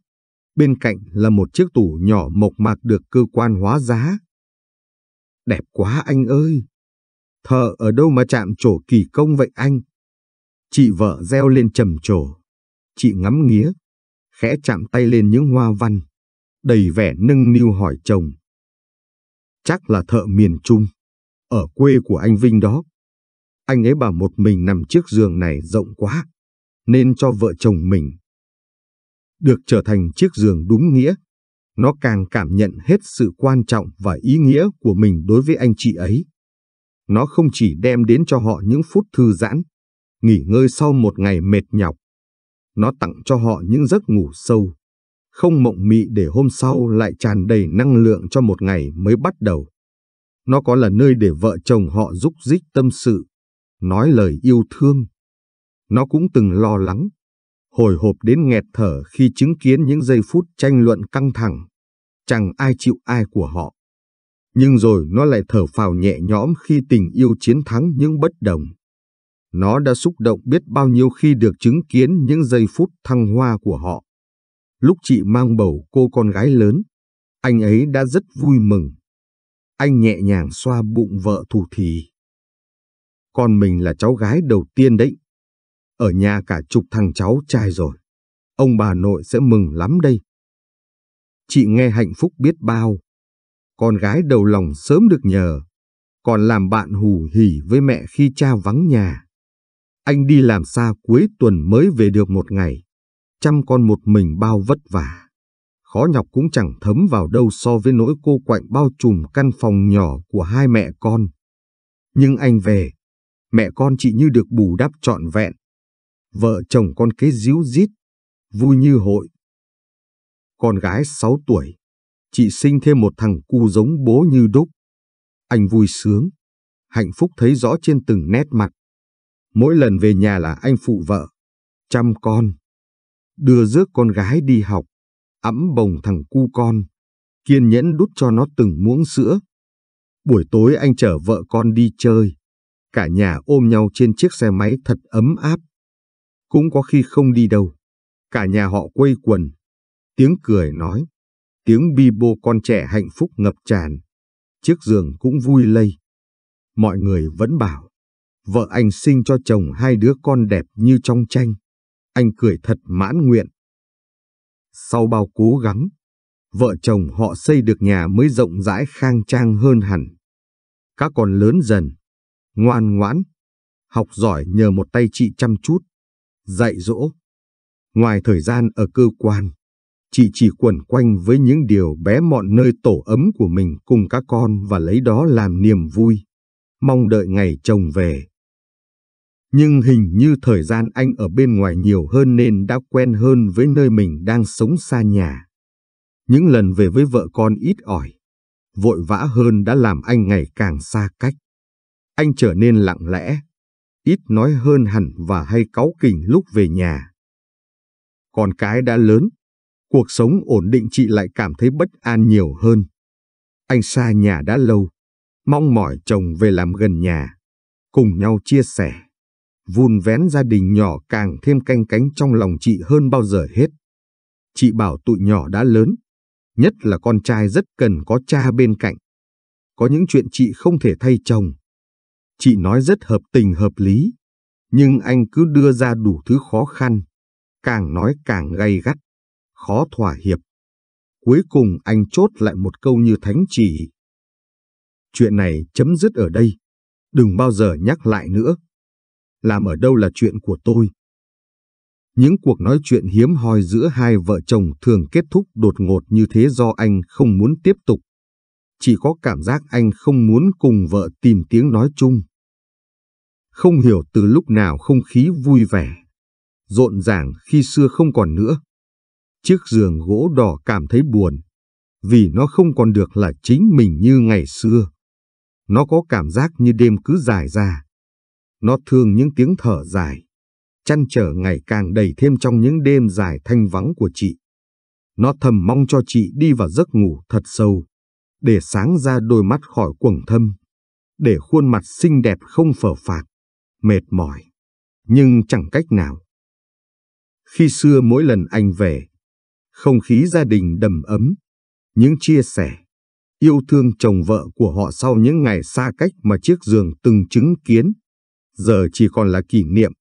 Bên cạnh là một chiếc tủ nhỏ mộc mạc được cơ quan hóa giá. Đẹp quá anh ơi! Thợ ở đâu mà chạm trổ kỳ công vậy anh? Chị vợ reo lên trầm trồ. Chị ngắm nghía, khẽ chạm tay lên những hoa văn, đầy vẻ nâng niu hỏi chồng. Chắc là thợ miền Trung, ở quê của anh Vinh đó. Anh ấy bảo một mình nằm chiếc giường này rộng quá, nên cho vợ chồng mình. Được trở thành chiếc giường đúng nghĩa, nó càng cảm nhận hết sự quan trọng và ý nghĩa của mình đối với anh chị ấy. Nó không chỉ đem đến cho họ những phút thư giãn, nghỉ ngơi sau một ngày mệt nhọc. Nó tặng cho họ những giấc ngủ sâu, không mộng mị để hôm sau lại tràn đầy năng lượng cho một ngày mới bắt đầu. Nó có là nơi để vợ chồng họ rúc rích tâm sự, nói lời yêu thương. Nó cũng từng lo lắng, hồi hộp đến nghẹt thở khi chứng kiến những giây phút tranh luận căng thẳng. Chẳng ai chịu ai của họ. Nhưng rồi nó lại thở phào nhẹ nhõm khi tình yêu chiến thắng những bất đồng. Nó đã xúc động biết bao nhiêu khi được chứng kiến những giây phút thăng hoa của họ. Lúc chị mang bầu cô con gái lớn, anh ấy đã rất vui mừng. Anh nhẹ nhàng xoa bụng vợ thủ thì. Con mình là cháu gái đầu tiên đấy. Ở nhà cả chục thằng cháu trai rồi. Ông bà nội sẽ mừng lắm đây. Chị nghe hạnh phúc biết bao. Con gái đầu lòng sớm được nhờ. Còn làm bạn hù hỉ với mẹ khi cha vắng nhà. Anh đi làm xa cuối tuần mới về được một ngày. Chăm con một mình bao vất vả. Khó nhọc cũng chẳng thấm vào đâu so với nỗi cô quạnh bao trùm căn phòng nhỏ của hai mẹ con. Nhưng anh về, mẹ con chị như được bù đắp trọn vẹn vợ chồng con kế díu dít, vui như hội. Con gái 6 tuổi, chị sinh thêm một thằng cu giống bố như đúc. Anh vui sướng, hạnh phúc thấy rõ trên từng nét mặt. Mỗi lần về nhà là anh phụ vợ, chăm con, đưa rước con gái đi học, ấm bồng thằng cu con, kiên nhẫn đút cho nó từng muỗng sữa. Buổi tối anh chở vợ con đi chơi, cả nhà ôm nhau trên chiếc xe máy thật ấm áp cũng có khi không đi đâu. Cả nhà họ quây quần, tiếng cười nói, tiếng bi bô con trẻ hạnh phúc ngập tràn, chiếc giường cũng vui lây. Mọi người vẫn bảo, vợ anh sinh cho chồng hai đứa con đẹp như trong tranh. Anh cười thật mãn nguyện. Sau bao cố gắng, vợ chồng họ xây được nhà mới rộng rãi khang trang hơn hẳn. Các con lớn dần, ngoan ngoãn, học giỏi nhờ một tay chị chăm chút dạy dỗ. Ngoài thời gian ở cơ quan, chị chỉ quẩn quanh với những điều bé mọn nơi tổ ấm của mình cùng các con và lấy đó làm niềm vui, mong đợi ngày chồng về. Nhưng hình như thời gian anh ở bên ngoài nhiều hơn nên đã quen hơn với nơi mình đang sống xa nhà. Những lần về với vợ con ít ỏi, vội vã hơn đã làm anh ngày càng xa cách. Anh trở nên lặng lẽ, ít nói hơn hẳn và hay cáu kỉnh lúc về nhà. Còn cái đã lớn, cuộc sống ổn định chị lại cảm thấy bất an nhiều hơn. Anh xa nhà đã lâu, mong mỏi chồng về làm gần nhà, cùng nhau chia sẻ. Vun vén gia đình nhỏ càng thêm canh cánh trong lòng chị hơn bao giờ hết. Chị bảo tụi nhỏ đã lớn, nhất là con trai rất cần có cha bên cạnh. Có những chuyện chị không thể thay chồng, Chị nói rất hợp tình hợp lý, nhưng anh cứ đưa ra đủ thứ khó khăn, càng nói càng gay gắt, khó thỏa hiệp. Cuối cùng anh chốt lại một câu như thánh chỉ. Chuyện này chấm dứt ở đây, đừng bao giờ nhắc lại nữa. Làm ở đâu là chuyện của tôi. Những cuộc nói chuyện hiếm hoi giữa hai vợ chồng thường kết thúc đột ngột như thế do anh không muốn tiếp tục chỉ có cảm giác anh không muốn cùng vợ tìm tiếng nói chung. Không hiểu từ lúc nào không khí vui vẻ, rộn ràng khi xưa không còn nữa. Chiếc giường gỗ đỏ cảm thấy buồn, vì nó không còn được là chính mình như ngày xưa. Nó có cảm giác như đêm cứ dài ra. Nó thương những tiếng thở dài, chăn trở ngày càng đầy thêm trong những đêm dài thanh vắng của chị. Nó thầm mong cho chị đi vào giấc ngủ thật sâu để sáng ra đôi mắt khỏi quầng thâm, để khuôn mặt xinh đẹp không phở phạc, mệt mỏi, nhưng chẳng cách nào. Khi xưa mỗi lần anh về, không khí gia đình đầm ấm, những chia sẻ, yêu thương chồng vợ của họ sau những ngày xa cách mà chiếc giường từng chứng kiến, giờ chỉ còn là kỷ niệm.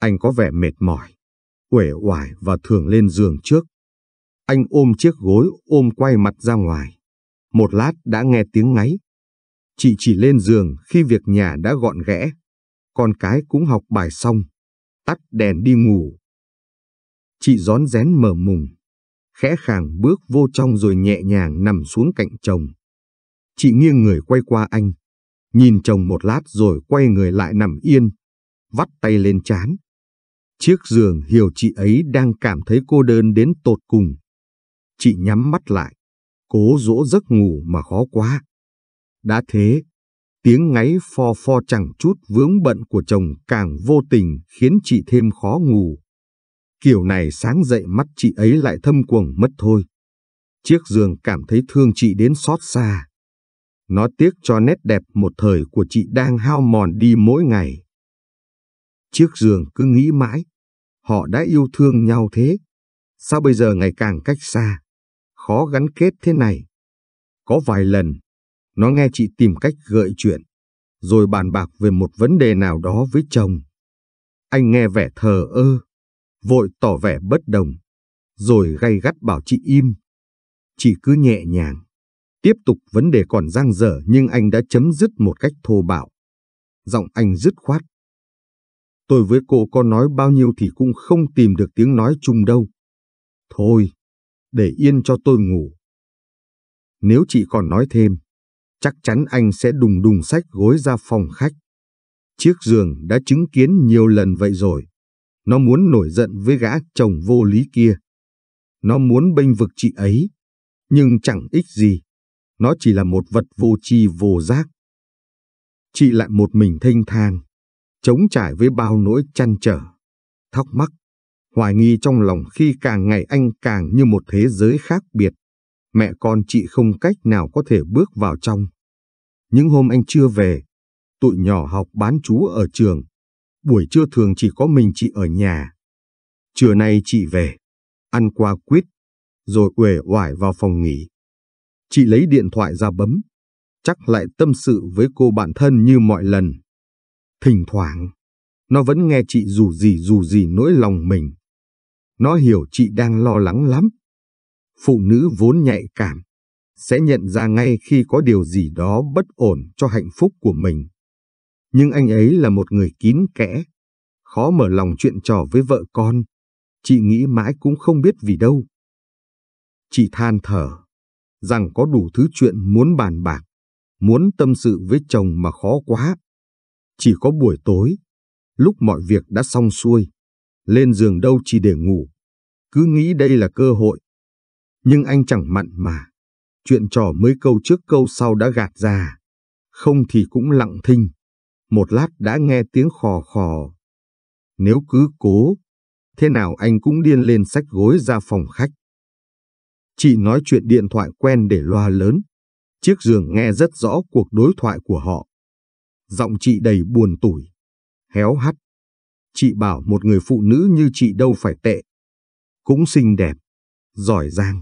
Anh có vẻ mệt mỏi, uể oải và thường lên giường trước. Anh ôm chiếc gối ôm quay mặt ra ngoài một lát đã nghe tiếng ngáy. Chị chỉ lên giường khi việc nhà đã gọn ghẽ, con cái cũng học bài xong, tắt đèn đi ngủ. Chị rón rén mở mùng, khẽ khàng bước vô trong rồi nhẹ nhàng nằm xuống cạnh chồng. Chị nghiêng người quay qua anh, nhìn chồng một lát rồi quay người lại nằm yên, vắt tay lên chán. Chiếc giường hiểu chị ấy đang cảm thấy cô đơn đến tột cùng. Chị nhắm mắt lại, cố dỗ giấc ngủ mà khó quá. Đã thế, tiếng ngáy pho pho chẳng chút vướng bận của chồng càng vô tình khiến chị thêm khó ngủ. Kiểu này sáng dậy mắt chị ấy lại thâm quầng mất thôi. Chiếc giường cảm thấy thương chị đến xót xa. Nó tiếc cho nét đẹp một thời của chị đang hao mòn đi mỗi ngày. Chiếc giường cứ nghĩ mãi, họ đã yêu thương nhau thế, sao bây giờ ngày càng cách xa? khó gắn kết thế này. Có vài lần, nó nghe chị tìm cách gợi chuyện, rồi bàn bạc về một vấn đề nào đó với chồng. Anh nghe vẻ thờ ơ, vội tỏ vẻ bất đồng, rồi gay gắt bảo chị im. Chị cứ nhẹ nhàng. Tiếp tục vấn đề còn dang dở nhưng anh đã chấm dứt một cách thô bạo. Giọng anh dứt khoát. Tôi với cô có nói bao nhiêu thì cũng không tìm được tiếng nói chung đâu. Thôi, để yên cho tôi ngủ. Nếu chị còn nói thêm, chắc chắn anh sẽ đùng đùng sách gối ra phòng khách. Chiếc giường đã chứng kiến nhiều lần vậy rồi. Nó muốn nổi giận với gã chồng vô lý kia. Nó muốn bênh vực chị ấy, nhưng chẳng ích gì. Nó chỉ là một vật vô tri vô giác. Chị lại một mình thênh thang, chống trải với bao nỗi chăn trở, thắc mắc hoài nghi trong lòng khi càng ngày anh càng như một thế giới khác biệt. Mẹ con chị không cách nào có thể bước vào trong. Những hôm anh chưa về, tụi nhỏ học bán chú ở trường. Buổi trưa thường chỉ có mình chị ở nhà. Trưa nay chị về, ăn qua quýt, rồi uể oải vào phòng nghỉ. Chị lấy điện thoại ra bấm, chắc lại tâm sự với cô bạn thân như mọi lần. Thỉnh thoảng, nó vẫn nghe chị dù gì dù gì nỗi lòng mình. Nó hiểu chị đang lo lắng lắm. Phụ nữ vốn nhạy cảm, sẽ nhận ra ngay khi có điều gì đó bất ổn cho hạnh phúc của mình. Nhưng anh ấy là một người kín kẽ, khó mở lòng chuyện trò với vợ con. Chị nghĩ mãi cũng không biết vì đâu. Chị than thở, rằng có đủ thứ chuyện muốn bàn bạc, muốn tâm sự với chồng mà khó quá. Chỉ có buổi tối, lúc mọi việc đã xong xuôi, lên giường đâu chỉ để ngủ. Cứ nghĩ đây là cơ hội. Nhưng anh chẳng mặn mà. Chuyện trò mới câu trước câu sau đã gạt ra. Không thì cũng lặng thinh. Một lát đã nghe tiếng khò khò. Nếu cứ cố, thế nào anh cũng điên lên sách gối ra phòng khách. Chị nói chuyện điện thoại quen để loa lớn. Chiếc giường nghe rất rõ cuộc đối thoại của họ. Giọng chị đầy buồn tủi, héo hắt chị bảo một người phụ nữ như chị đâu phải tệ. Cũng xinh đẹp, giỏi giang,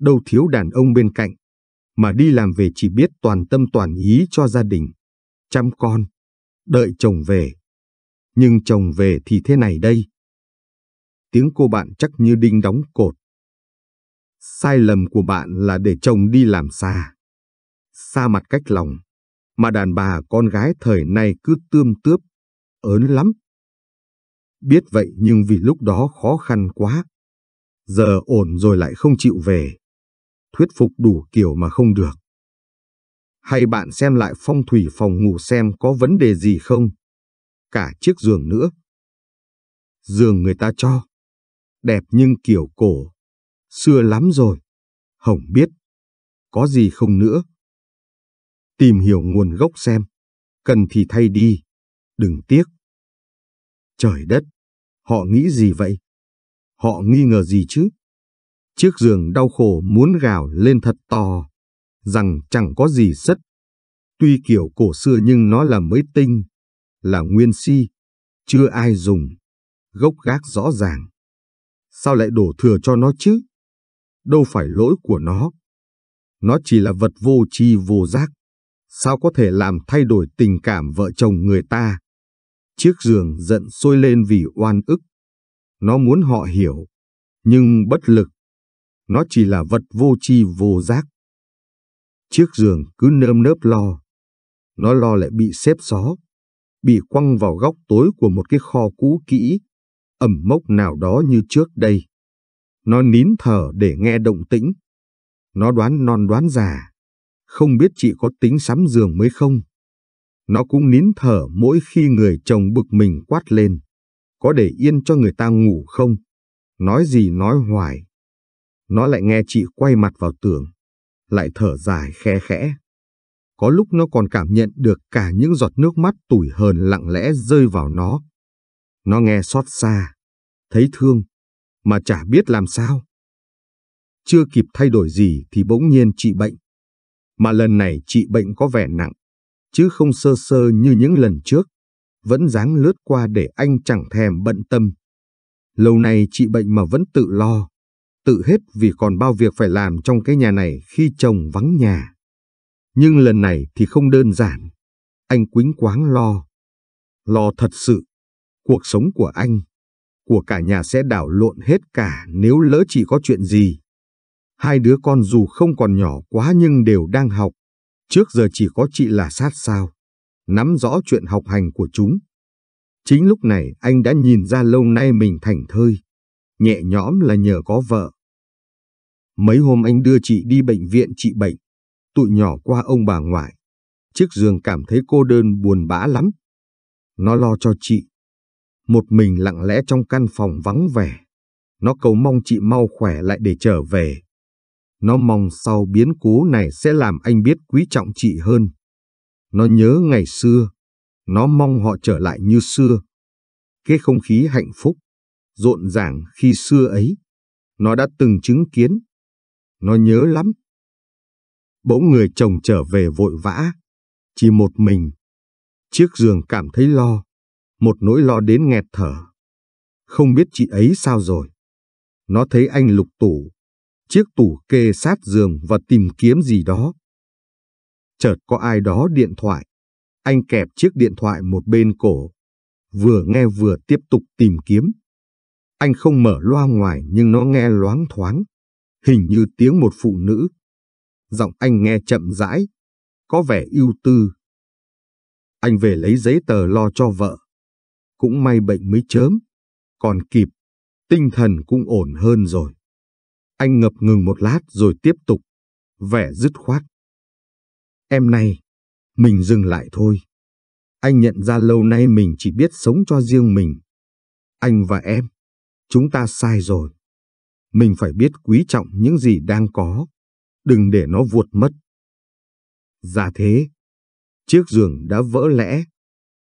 đâu thiếu đàn ông bên cạnh, mà đi làm về chỉ biết toàn tâm toàn ý cho gia đình, chăm con, đợi chồng về. Nhưng chồng về thì thế này đây. Tiếng cô bạn chắc như đinh đóng cột. Sai lầm của bạn là để chồng đi làm xa. Xa mặt cách lòng, mà đàn bà con gái thời nay cứ tươm tướp, ớn lắm. Biết vậy nhưng vì lúc đó khó khăn quá. Giờ ổn rồi lại không chịu về. Thuyết phục đủ kiểu mà không được. Hay bạn xem lại phong thủy phòng ngủ xem có vấn đề gì không. Cả chiếc giường nữa. Giường người ta cho. Đẹp nhưng kiểu cổ. Xưa lắm rồi. Hồng biết. Có gì không nữa. Tìm hiểu nguồn gốc xem. Cần thì thay đi. Đừng tiếc. Trời đất! Họ nghĩ gì vậy? Họ nghi ngờ gì chứ? Chiếc giường đau khổ muốn gào lên thật to, rằng chẳng có gì sất. Tuy kiểu cổ xưa nhưng nó là mới tinh, là nguyên si, chưa ai dùng, gốc gác rõ ràng. Sao lại đổ thừa cho nó chứ? Đâu phải lỗi của nó. Nó chỉ là vật vô tri vô giác. Sao có thể làm thay đổi tình cảm vợ chồng người ta? Chiếc giường giận sôi lên vì oan ức. Nó muốn họ hiểu, nhưng bất lực. Nó chỉ là vật vô tri vô giác. Chiếc giường cứ nơm nớp lo. Nó lo lại bị xếp xó, bị quăng vào góc tối của một cái kho cũ kỹ, ẩm mốc nào đó như trước đây. Nó nín thở để nghe động tĩnh. Nó đoán non đoán già, không biết chị có tính sắm giường mới không. Nó cũng nín thở mỗi khi người chồng bực mình quát lên. Có để yên cho người ta ngủ không? Nói gì nói hoài. Nó lại nghe chị quay mặt vào tường, lại thở dài khe khẽ. Có lúc nó còn cảm nhận được cả những giọt nước mắt tủi hờn lặng lẽ rơi vào nó. Nó nghe xót xa, thấy thương, mà chả biết làm sao. Chưa kịp thay đổi gì thì bỗng nhiên chị bệnh. Mà lần này chị bệnh có vẻ nặng chứ không sơ sơ như những lần trước, vẫn dáng lướt qua để anh chẳng thèm bận tâm. Lâu nay chị bệnh mà vẫn tự lo, tự hết vì còn bao việc phải làm trong cái nhà này khi chồng vắng nhà. Nhưng lần này thì không đơn giản, anh quính quáng lo. Lo thật sự, cuộc sống của anh, của cả nhà sẽ đảo lộn hết cả nếu lỡ chị có chuyện gì. Hai đứa con dù không còn nhỏ quá nhưng đều đang học, Trước giờ chỉ có chị là sát sao, nắm rõ chuyện học hành của chúng. Chính lúc này anh đã nhìn ra lâu nay mình thành thơi, nhẹ nhõm là nhờ có vợ. Mấy hôm anh đưa chị đi bệnh viện trị bệnh, tụi nhỏ qua ông bà ngoại. Chiếc giường cảm thấy cô đơn buồn bã lắm. Nó lo cho chị. Một mình lặng lẽ trong căn phòng vắng vẻ. Nó cầu mong chị mau khỏe lại để trở về. Nó mong sau biến cố này sẽ làm anh biết quý trọng chị hơn. Nó nhớ ngày xưa. Nó mong họ trở lại như xưa. Cái không khí hạnh phúc, rộn ràng khi xưa ấy. Nó đã từng chứng kiến. Nó nhớ lắm. Bỗng người chồng trở về vội vã. Chỉ một mình. Chiếc giường cảm thấy lo. Một nỗi lo đến nghẹt thở. Không biết chị ấy sao rồi. Nó thấy anh lục tủ, chiếc tủ kê sát giường và tìm kiếm gì đó. Chợt có ai đó điện thoại. Anh kẹp chiếc điện thoại một bên cổ, vừa nghe vừa tiếp tục tìm kiếm. Anh không mở loa ngoài nhưng nó nghe loáng thoáng, hình như tiếng một phụ nữ. Giọng anh nghe chậm rãi, có vẻ ưu tư. Anh về lấy giấy tờ lo cho vợ. Cũng may bệnh mới chớm, còn kịp, tinh thần cũng ổn hơn rồi. Anh ngập ngừng một lát rồi tiếp tục, vẻ dứt khoát. Em này, mình dừng lại thôi. Anh nhận ra lâu nay mình chỉ biết sống cho riêng mình. Anh và em, chúng ta sai rồi. Mình phải biết quý trọng những gì đang có, đừng để nó vuột mất. Ra thế, chiếc giường đã vỡ lẽ.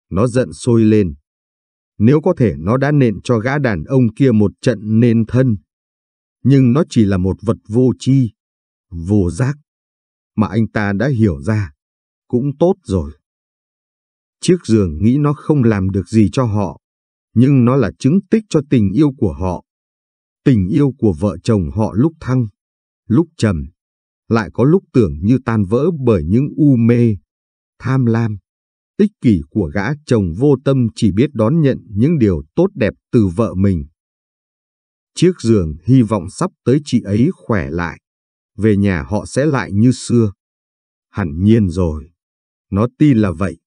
Nó giận sôi lên. Nếu có thể nó đã nện cho gã đàn ông kia một trận nên thân nhưng nó chỉ là một vật vô tri, vô giác, mà anh ta đã hiểu ra, cũng tốt rồi. Chiếc giường nghĩ nó không làm được gì cho họ, nhưng nó là chứng tích cho tình yêu của họ. Tình yêu của vợ chồng họ lúc thăng, lúc trầm, lại có lúc tưởng như tan vỡ bởi những u mê, tham lam, ích kỷ của gã chồng vô tâm chỉ biết đón nhận những điều tốt đẹp từ vợ mình. Chiếc giường hy vọng sắp tới chị ấy khỏe lại. Về nhà họ sẽ lại như xưa. Hẳn nhiên rồi. Nó tin là vậy.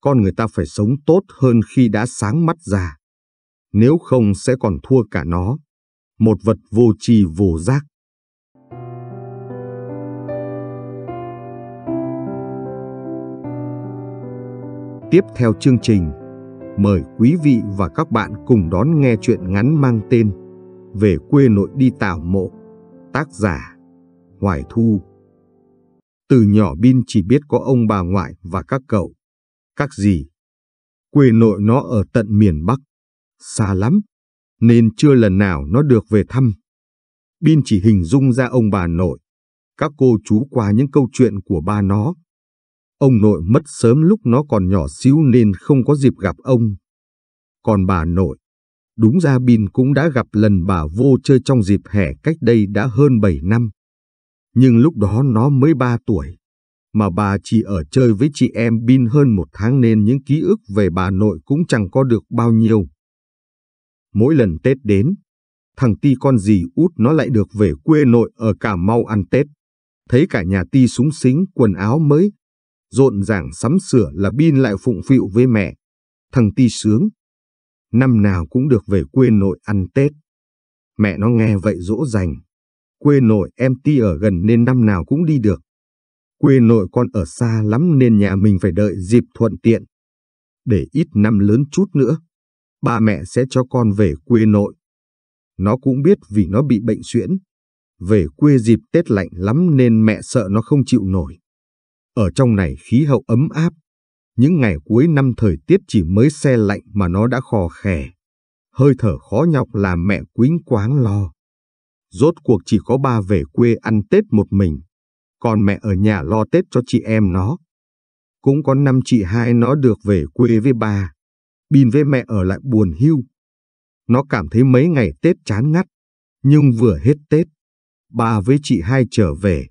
Con người ta phải sống tốt hơn khi đã sáng mắt ra. Nếu không sẽ còn thua cả nó. Một vật vô tri vô giác. Tiếp theo chương trình, mời quý vị và các bạn cùng đón nghe chuyện ngắn mang tên về quê nội đi tảo mộ, tác giả, Hoài Thu. Từ nhỏ Bin chỉ biết có ông bà ngoại và các cậu, các gì Quê nội nó ở tận miền Bắc, xa lắm, nên chưa lần nào nó được về thăm. Bin chỉ hình dung ra ông bà nội, các cô chú qua những câu chuyện của ba nó. Ông nội mất sớm lúc nó còn nhỏ xíu nên không có dịp gặp ông. Còn bà nội, Đúng ra Bin cũng đã gặp lần bà vô chơi trong dịp hè cách đây đã hơn 7 năm. Nhưng lúc đó nó mới 3 tuổi, mà bà chỉ ở chơi với chị em Bin hơn một tháng nên những ký ức về bà nội cũng chẳng có được bao nhiêu. Mỗi lần Tết đến, thằng Ti con dì út nó lại được về quê nội ở Cà Mau ăn Tết. Thấy cả nhà Ti súng xính quần áo mới, rộn ràng sắm sửa là Bin lại phụng phịu với mẹ. Thằng Ti sướng, năm nào cũng được về quê nội ăn Tết. Mẹ nó nghe vậy dỗ dành. Quê nội em ti ở gần nên năm nào cũng đi được. Quê nội con ở xa lắm nên nhà mình phải đợi dịp thuận tiện. Để ít năm lớn chút nữa, ba mẹ sẽ cho con về quê nội. Nó cũng biết vì nó bị bệnh suyễn. Về quê dịp Tết lạnh lắm nên mẹ sợ nó không chịu nổi. Ở trong này khí hậu ấm áp, những ngày cuối năm thời tiết chỉ mới xe lạnh mà nó đã khò khè. Hơi thở khó nhọc làm mẹ quýnh quáng lo. Rốt cuộc chỉ có ba về quê ăn Tết một mình, còn mẹ ở nhà lo Tết cho chị em nó. Cũng có năm chị hai nó được về quê với ba, Bin với mẹ ở lại buồn hưu. Nó cảm thấy mấy ngày Tết chán ngắt, nhưng vừa hết Tết, ba với chị hai trở về,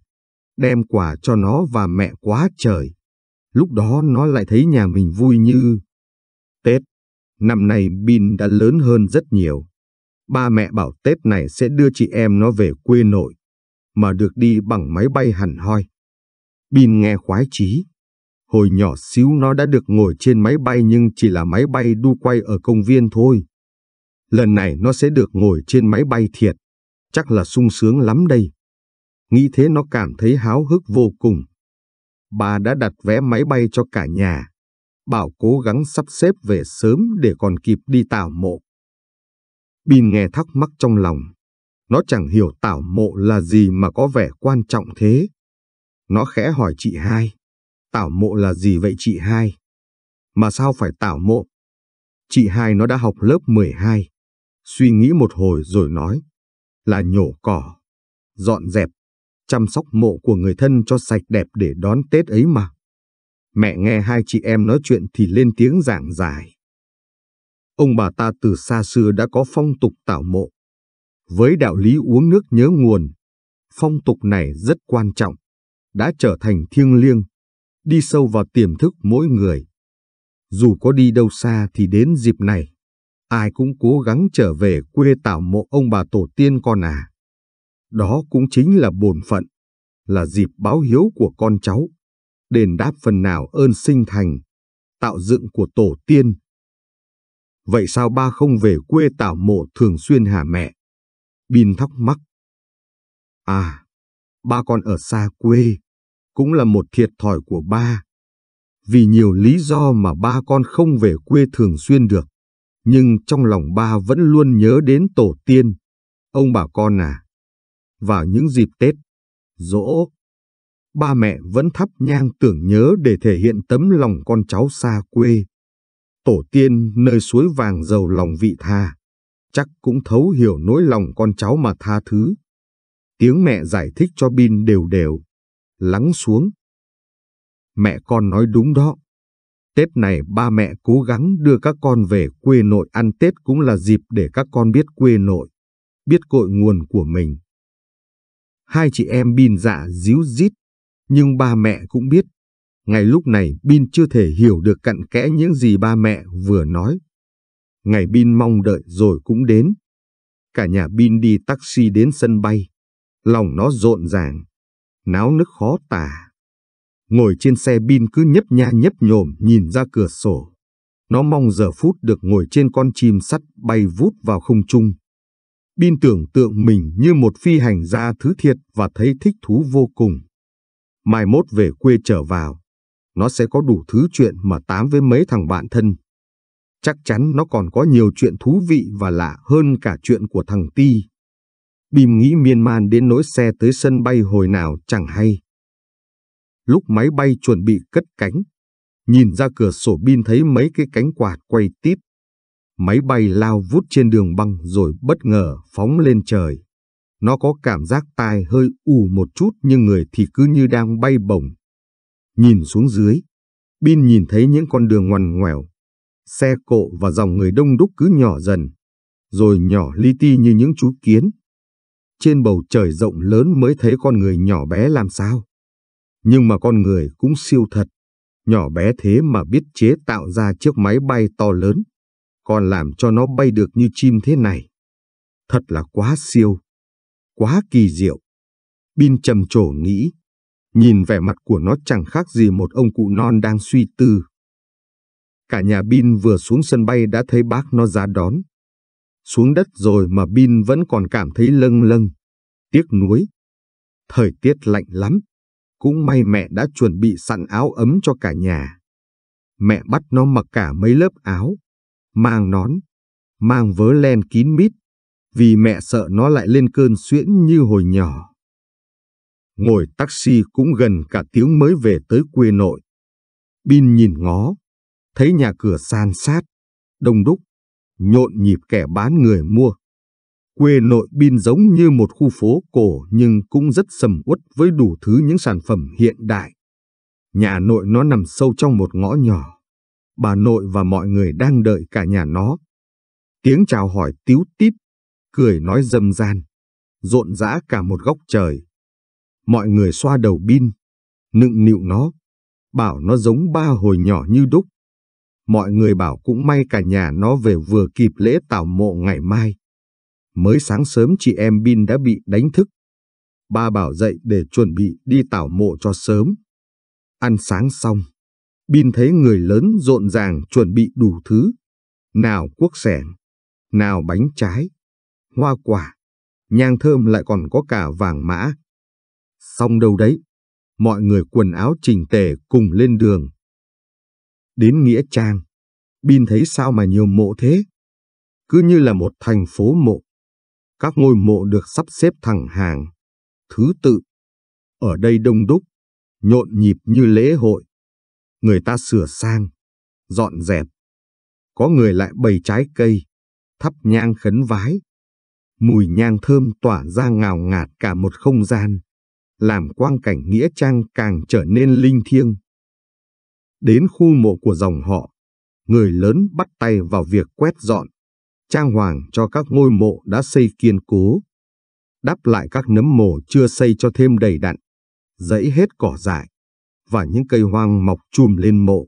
đem quà cho nó và mẹ quá trời lúc đó nó lại thấy nhà mình vui như Tết. Năm nay Bin đã lớn hơn rất nhiều. Ba mẹ bảo Tết này sẽ đưa chị em nó về quê nội, mà được đi bằng máy bay hẳn hoi. Bin nghe khoái chí. Hồi nhỏ xíu nó đã được ngồi trên máy bay nhưng chỉ là máy bay đu quay ở công viên thôi. Lần này nó sẽ được ngồi trên máy bay thiệt. Chắc là sung sướng lắm đây. Nghĩ thế nó cảm thấy háo hức vô cùng bà đã đặt vé máy bay cho cả nhà, bảo cố gắng sắp xếp về sớm để còn kịp đi tảo mộ. Bin nghe thắc mắc trong lòng, nó chẳng hiểu tảo mộ là gì mà có vẻ quan trọng thế. Nó khẽ hỏi chị hai, tảo mộ là gì vậy chị hai? Mà sao phải tảo mộ? Chị hai nó đã học lớp 12, suy nghĩ một hồi rồi nói, là nhổ cỏ, dọn dẹp chăm sóc mộ của người thân cho sạch đẹp để đón Tết ấy mà. Mẹ nghe hai chị em nói chuyện thì lên tiếng giảng giải. Ông bà ta từ xa xưa đã có phong tục tảo mộ. Với đạo lý uống nước nhớ nguồn, phong tục này rất quan trọng, đã trở thành thiêng liêng, đi sâu vào tiềm thức mỗi người. Dù có đi đâu xa thì đến dịp này, ai cũng cố gắng trở về quê tảo mộ ông bà tổ tiên con à. Đó cũng chính là bổn phận, là dịp báo hiếu của con cháu, đền đáp phần nào ơn sinh thành, tạo dựng của tổ tiên. Vậy sao ba không về quê tảo mộ thường xuyên hả mẹ? Bin thắc mắc. À, ba con ở xa quê, cũng là một thiệt thòi của ba. Vì nhiều lý do mà ba con không về quê thường xuyên được, nhưng trong lòng ba vẫn luôn nhớ đến tổ tiên. Ông bảo con à, vào những dịp Tết, dỗ. Ba mẹ vẫn thắp nhang tưởng nhớ để thể hiện tấm lòng con cháu xa quê. Tổ tiên nơi suối vàng giàu lòng vị tha, chắc cũng thấu hiểu nỗi lòng con cháu mà tha thứ. Tiếng mẹ giải thích cho Bin đều đều, lắng xuống. Mẹ con nói đúng đó. Tết này ba mẹ cố gắng đưa các con về quê nội ăn Tết cũng là dịp để các con biết quê nội, biết cội nguồn của mình. Hai chị em Bin dạ díu dít, nhưng ba mẹ cũng biết. Ngày lúc này Bin chưa thể hiểu được cặn kẽ những gì ba mẹ vừa nói. Ngày Bin mong đợi rồi cũng đến. Cả nhà Bin đi taxi đến sân bay. Lòng nó rộn ràng, náo nức khó tả. Ngồi trên xe Bin cứ nhấp nha nhấp nhồm nhìn ra cửa sổ. Nó mong giờ phút được ngồi trên con chim sắt bay vút vào không trung. Bin tưởng tượng mình như một phi hành gia thứ thiệt và thấy thích thú vô cùng. Mai mốt về quê trở vào, nó sẽ có đủ thứ chuyện mà tám với mấy thằng bạn thân. Chắc chắn nó còn có nhiều chuyện thú vị và lạ hơn cả chuyện của thằng Ti. Bim nghĩ miên man đến nỗi xe tới sân bay hồi nào chẳng hay. Lúc máy bay chuẩn bị cất cánh, nhìn ra cửa sổ Bin thấy mấy cái cánh quạt quay tít Máy bay lao vút trên đường băng rồi bất ngờ phóng lên trời. Nó có cảm giác tai hơi ù một chút nhưng người thì cứ như đang bay bổng. Nhìn xuống dưới, Bin nhìn thấy những con đường ngoằn ngoèo. Xe cộ và dòng người đông đúc cứ nhỏ dần, rồi nhỏ li ti như những chú kiến. Trên bầu trời rộng lớn mới thấy con người nhỏ bé làm sao. Nhưng mà con người cũng siêu thật, nhỏ bé thế mà biết chế tạo ra chiếc máy bay to lớn còn làm cho nó bay được như chim thế này. Thật là quá siêu, quá kỳ diệu. Bin trầm trổ nghĩ, nhìn vẻ mặt của nó chẳng khác gì một ông cụ non đang suy tư. Cả nhà Bin vừa xuống sân bay đã thấy bác nó ra đón. Xuống đất rồi mà Bin vẫn còn cảm thấy lâng lâng, tiếc nuối. Thời tiết lạnh lắm, cũng may mẹ đã chuẩn bị sẵn áo ấm cho cả nhà. Mẹ bắt nó mặc cả mấy lớp áo, mang nón, mang vớ len kín mít, vì mẹ sợ nó lại lên cơn suyễn như hồi nhỏ. Ngồi taxi cũng gần cả tiếng mới về tới quê nội. Bin nhìn ngó, thấy nhà cửa san sát, đông đúc, nhộn nhịp kẻ bán người mua. Quê nội Bin giống như một khu phố cổ nhưng cũng rất sầm uất với đủ thứ những sản phẩm hiện đại. Nhà nội nó nằm sâu trong một ngõ nhỏ bà nội và mọi người đang đợi cả nhà nó. Tiếng chào hỏi tíu tít, cười nói dâm gian, rộn rã cả một góc trời. Mọi người xoa đầu bin, nựng nịu nó, bảo nó giống ba hồi nhỏ như đúc. Mọi người bảo cũng may cả nhà nó về vừa kịp lễ tảo mộ ngày mai. Mới sáng sớm chị em Bin đã bị đánh thức. Ba bảo dậy để chuẩn bị đi tảo mộ cho sớm. Ăn sáng xong, Bin thấy người lớn rộn ràng chuẩn bị đủ thứ. Nào cuốc sẻn, nào bánh trái, hoa quả, nhang thơm lại còn có cả vàng mã. Xong đâu đấy, mọi người quần áo chỉnh tề cùng lên đường. Đến Nghĩa Trang, Bin thấy sao mà nhiều mộ thế? Cứ như là một thành phố mộ. Các ngôi mộ được sắp xếp thẳng hàng, thứ tự. Ở đây đông đúc, nhộn nhịp như lễ hội người ta sửa sang, dọn dẹp. Có người lại bày trái cây, thắp nhang khấn vái. Mùi nhang thơm tỏa ra ngào ngạt cả một không gian, làm quang cảnh nghĩa trang càng trở nên linh thiêng. Đến khu mộ của dòng họ, người lớn bắt tay vào việc quét dọn, trang hoàng cho các ngôi mộ đã xây kiên cố, đắp lại các nấm mồ chưa xây cho thêm đầy đặn, dẫy hết cỏ dại, và những cây hoang mọc chùm lên mộ.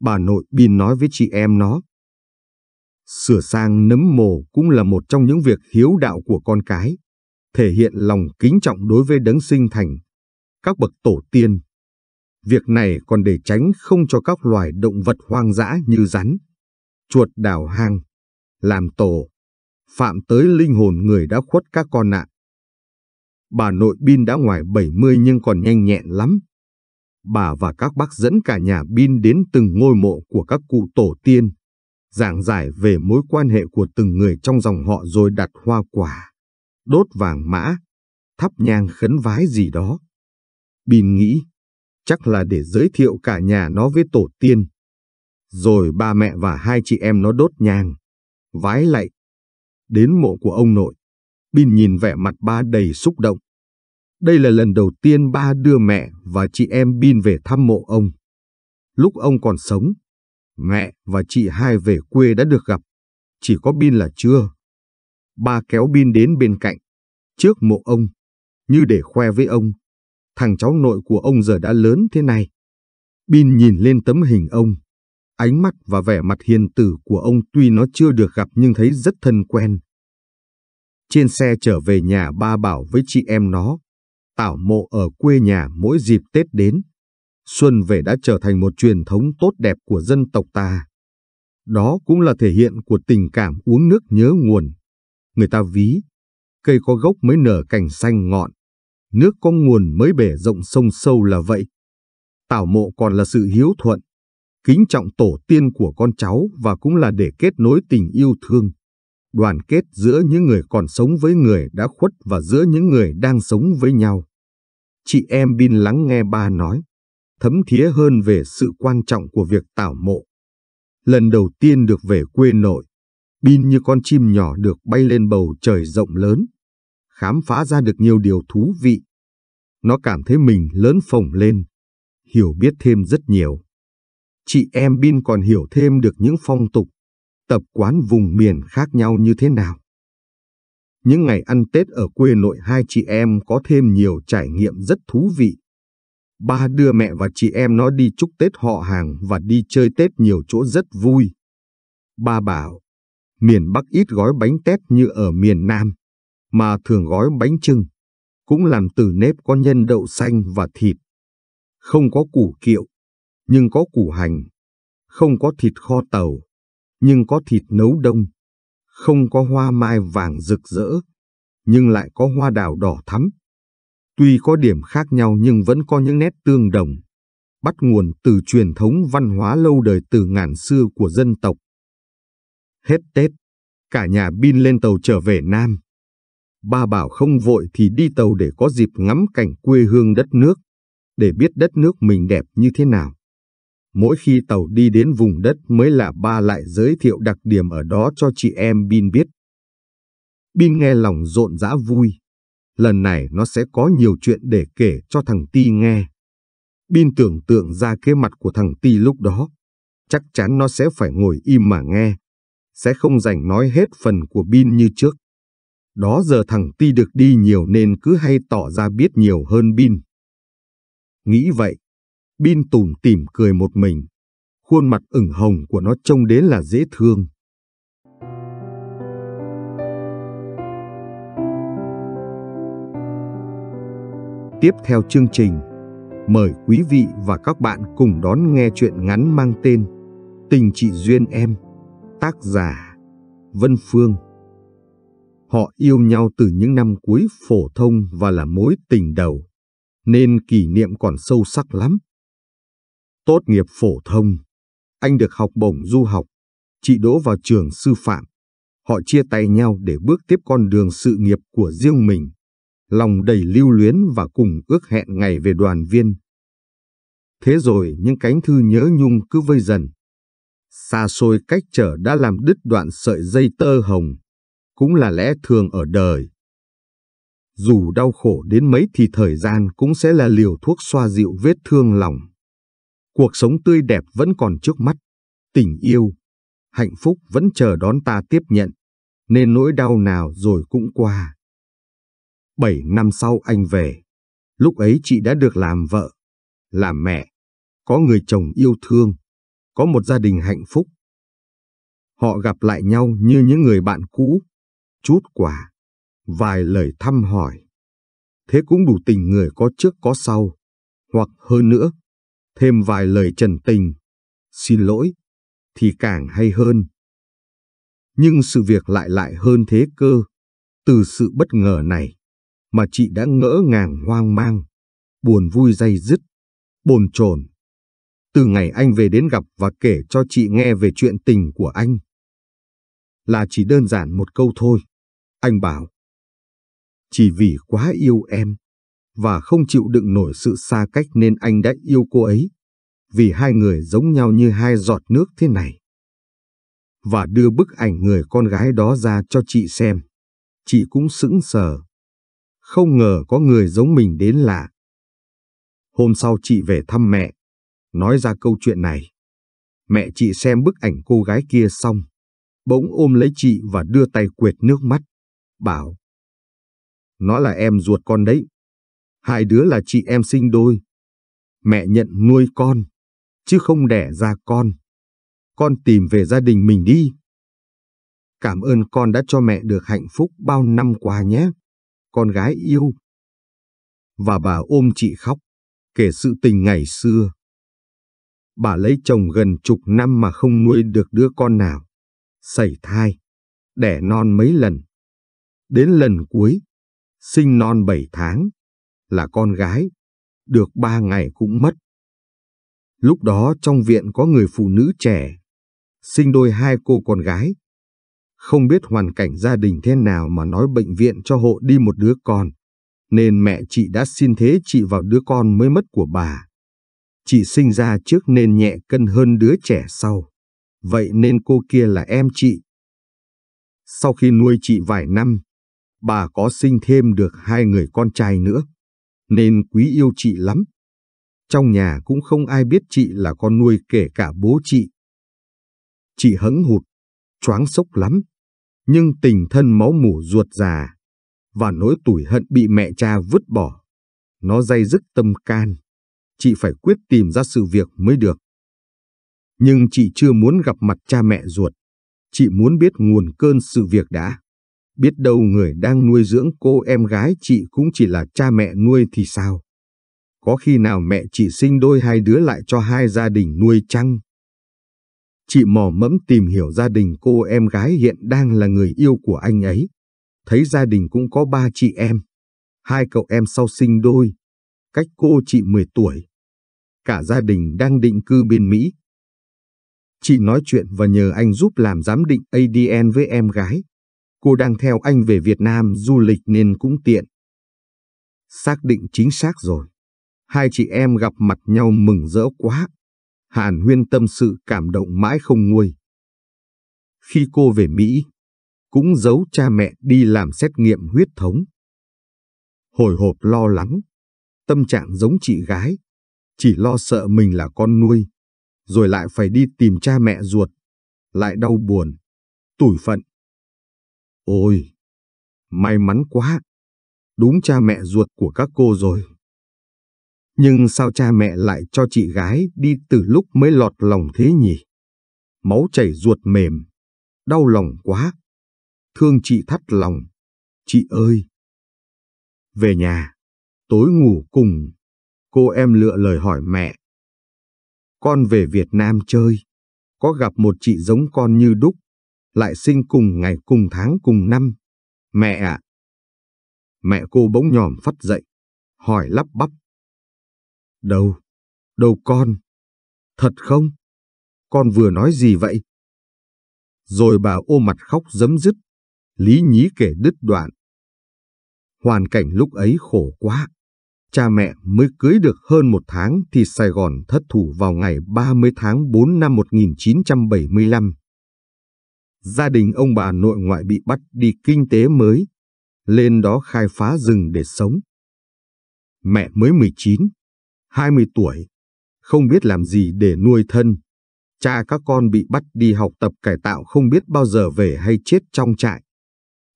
Bà nội Bin nói với chị em nó. Sửa sang nấm mồ cũng là một trong những việc hiếu đạo của con cái, thể hiện lòng kính trọng đối với đấng sinh thành, các bậc tổ tiên. Việc này còn để tránh không cho các loài động vật hoang dã như rắn, chuột đào hang, làm tổ, phạm tới linh hồn người đã khuất các con nạn. Bà nội Bin đã ngoài 70 nhưng còn nhanh nhẹn lắm bà và các bác dẫn cả nhà Bin đến từng ngôi mộ của các cụ tổ tiên, giảng giải về mối quan hệ của từng người trong dòng họ rồi đặt hoa quả, đốt vàng mã, thắp nhang khấn vái gì đó. Bin nghĩ, chắc là để giới thiệu cả nhà nó với tổ tiên. Rồi ba mẹ và hai chị em nó đốt nhang, vái lạy. Đến mộ của ông nội, Bin nhìn vẻ mặt ba đầy xúc động. Đây là lần đầu tiên ba đưa mẹ và chị em Bin về thăm mộ ông. Lúc ông còn sống, mẹ và chị hai về quê đã được gặp, chỉ có Bin là chưa. Ba kéo Bin đến bên cạnh, trước mộ ông, như để khoe với ông. Thằng cháu nội của ông giờ đã lớn thế này. Bin nhìn lên tấm hình ông. Ánh mắt và vẻ mặt hiền tử của ông tuy nó chưa được gặp nhưng thấy rất thân quen. Trên xe trở về nhà ba bảo với chị em nó, Tảo mộ ở quê nhà mỗi dịp Tết đến, xuân về đã trở thành một truyền thống tốt đẹp của dân tộc ta. Đó cũng là thể hiện của tình cảm uống nước nhớ nguồn. Người ta ví, cây có gốc mới nở cành xanh ngọn, nước có nguồn mới bể rộng sông sâu là vậy. Tảo mộ còn là sự hiếu thuận, kính trọng tổ tiên của con cháu và cũng là để kết nối tình yêu thương, đoàn kết giữa những người còn sống với người đã khuất và giữa những người đang sống với nhau chị em Bin lắng nghe ba nói, thấm thía hơn về sự quan trọng của việc tảo mộ. Lần đầu tiên được về quê nội, Bin như con chim nhỏ được bay lên bầu trời rộng lớn, khám phá ra được nhiều điều thú vị. Nó cảm thấy mình lớn phồng lên, hiểu biết thêm rất nhiều. Chị em Bin còn hiểu thêm được những phong tục, tập quán vùng miền khác nhau như thế nào. Những ngày ăn Tết ở quê nội hai chị em có thêm nhiều trải nghiệm rất thú vị. Ba đưa mẹ và chị em nó đi chúc Tết họ hàng và đi chơi Tết nhiều chỗ rất vui. Ba bảo, miền Bắc ít gói bánh tét như ở miền Nam, mà thường gói bánh trưng, cũng làm từ nếp có nhân đậu xanh và thịt. Không có củ kiệu, nhưng có củ hành. Không có thịt kho tàu, nhưng có thịt nấu đông không có hoa mai vàng rực rỡ, nhưng lại có hoa đào đỏ thắm. Tuy có điểm khác nhau nhưng vẫn có những nét tương đồng, bắt nguồn từ truyền thống văn hóa lâu đời từ ngàn xưa của dân tộc. Hết Tết, cả nhà Bin lên tàu trở về Nam. Ba bảo không vội thì đi tàu để có dịp ngắm cảnh quê hương đất nước, để biết đất nước mình đẹp như thế nào mỗi khi tàu đi đến vùng đất mới lạ ba lại giới thiệu đặc điểm ở đó cho chị em Bin biết. Bin nghe lòng rộn rã vui. Lần này nó sẽ có nhiều chuyện để kể cho thằng Ti nghe. Bin tưởng tượng ra cái mặt của thằng Ti lúc đó. Chắc chắn nó sẽ phải ngồi im mà nghe. Sẽ không rảnh nói hết phần của Bin như trước. Đó giờ thằng Ti được đi nhiều nên cứ hay tỏ ra biết nhiều hơn Bin. Nghĩ vậy, Bin tủm tìm cười một mình. Khuôn mặt ửng hồng của nó trông đến là dễ thương. Tiếp theo chương trình, mời quý vị và các bạn cùng đón nghe chuyện ngắn mang tên Tình chị duyên em, tác giả Vân Phương. Họ yêu nhau từ những năm cuối phổ thông và là mối tình đầu, nên kỷ niệm còn sâu sắc lắm. Tốt nghiệp phổ thông, anh được học bổng du học, chị đỗ vào trường sư phạm. Họ chia tay nhau để bước tiếp con đường sự nghiệp của riêng mình, lòng đầy lưu luyến và cùng ước hẹn ngày về đoàn viên. Thế rồi những cánh thư nhớ nhung cứ vơi dần. Xa xôi cách trở đã làm đứt đoạn sợi dây tơ hồng, cũng là lẽ thường ở đời. Dù đau khổ đến mấy thì thời gian cũng sẽ là liều thuốc xoa dịu vết thương lòng. Cuộc sống tươi đẹp vẫn còn trước mắt, tình yêu, hạnh phúc vẫn chờ đón ta tiếp nhận, nên nỗi đau nào rồi cũng qua. Bảy năm sau anh về, lúc ấy chị đã được làm vợ, làm mẹ, có người chồng yêu thương, có một gia đình hạnh phúc. Họ gặp lại nhau như những người bạn cũ, chút quà, vài lời thăm hỏi. Thế cũng đủ tình người có trước có sau, hoặc hơn nữa thêm vài lời trần tình, xin lỗi, thì càng hay hơn. Nhưng sự việc lại lại hơn thế cơ, từ sự bất ngờ này, mà chị đã ngỡ ngàng hoang mang, buồn vui dây dứt, bồn chồn. Từ ngày anh về đến gặp và kể cho chị nghe về chuyện tình của anh. Là chỉ đơn giản một câu thôi. Anh bảo, chỉ vì quá yêu em và không chịu đựng nổi sự xa cách nên anh đã yêu cô ấy, vì hai người giống nhau như hai giọt nước thế này. Và đưa bức ảnh người con gái đó ra cho chị xem. Chị cũng sững sờ. Không ngờ có người giống mình đến lạ. Hôm sau chị về thăm mẹ, nói ra câu chuyện này. Mẹ chị xem bức ảnh cô gái kia xong, bỗng ôm lấy chị và đưa tay quệt nước mắt, bảo. Nó là em ruột con đấy. Hai đứa là chị em sinh đôi. Mẹ nhận nuôi con, chứ không đẻ ra con. Con tìm về gia đình mình đi. Cảm ơn con đã cho mẹ được hạnh phúc bao năm qua nhé. Con gái yêu. Và bà ôm chị khóc, kể sự tình ngày xưa. Bà lấy chồng gần chục năm mà không nuôi được đứa con nào. Sẩy thai, đẻ non mấy lần. Đến lần cuối, sinh non bảy tháng, là con gái, được ba ngày cũng mất. Lúc đó trong viện có người phụ nữ trẻ, sinh đôi hai cô con gái. Không biết hoàn cảnh gia đình thế nào mà nói bệnh viện cho hộ đi một đứa con, nên mẹ chị đã xin thế chị vào đứa con mới mất của bà. Chị sinh ra trước nên nhẹ cân hơn đứa trẻ sau, vậy nên cô kia là em chị. Sau khi nuôi chị vài năm, bà có sinh thêm được hai người con trai nữa nên quý yêu chị lắm. Trong nhà cũng không ai biết chị là con nuôi kể cả bố chị. Chị hững hụt, choáng sốc lắm, nhưng tình thân máu mủ ruột già và nỗi tủi hận bị mẹ cha vứt bỏ. Nó dây dứt tâm can, chị phải quyết tìm ra sự việc mới được. Nhưng chị chưa muốn gặp mặt cha mẹ ruột, chị muốn biết nguồn cơn sự việc đã biết đâu người đang nuôi dưỡng cô em gái chị cũng chỉ là cha mẹ nuôi thì sao? Có khi nào mẹ chị sinh đôi hai đứa lại cho hai gia đình nuôi chăng? Chị mò mẫm tìm hiểu gia đình cô em gái hiện đang là người yêu của anh ấy. Thấy gia đình cũng có ba chị em. Hai cậu em sau sinh đôi. Cách cô chị 10 tuổi. Cả gia đình đang định cư bên Mỹ. Chị nói chuyện và nhờ anh giúp làm giám định ADN với em gái. Cô đang theo anh về Việt Nam du lịch nên cũng tiện. Xác định chính xác rồi. Hai chị em gặp mặt nhau mừng rỡ quá. Hàn Huyên tâm sự cảm động mãi không nguôi. Khi cô về Mỹ, cũng giấu cha mẹ đi làm xét nghiệm huyết thống. Hồi hộp lo lắng, tâm trạng giống chị gái, chỉ lo sợ mình là con nuôi, rồi lại phải đi tìm cha mẹ ruột, lại đau buồn, tủi phận. Ôi, may mắn quá, đúng cha mẹ ruột của các cô rồi. Nhưng sao cha mẹ lại cho chị gái đi từ lúc mới lọt lòng thế nhỉ? Máu chảy ruột mềm, đau lòng quá. Thương chị thắt lòng, chị ơi. Về nhà, tối ngủ cùng, cô em lựa lời hỏi mẹ. Con về Việt Nam chơi, có gặp một chị giống con như đúc, lại sinh cùng ngày cùng tháng cùng năm. Mẹ ạ! Mẹ cô bỗng nhòm phát dậy, hỏi lắp bắp. Đâu? Đâu con? Thật không? Con vừa nói gì vậy? Rồi bà ô mặt khóc dấm dứt, lý nhí kể đứt đoạn. Hoàn cảnh lúc ấy khổ quá. Cha mẹ mới cưới được hơn một tháng thì Sài Gòn thất thủ vào ngày 30 tháng 4 năm 1975 gia đình ông bà nội ngoại bị bắt đi kinh tế mới, lên đó khai phá rừng để sống. Mẹ mới 19, 20 tuổi, không biết làm gì để nuôi thân. Cha các con bị bắt đi học tập cải tạo không biết bao giờ về hay chết trong trại.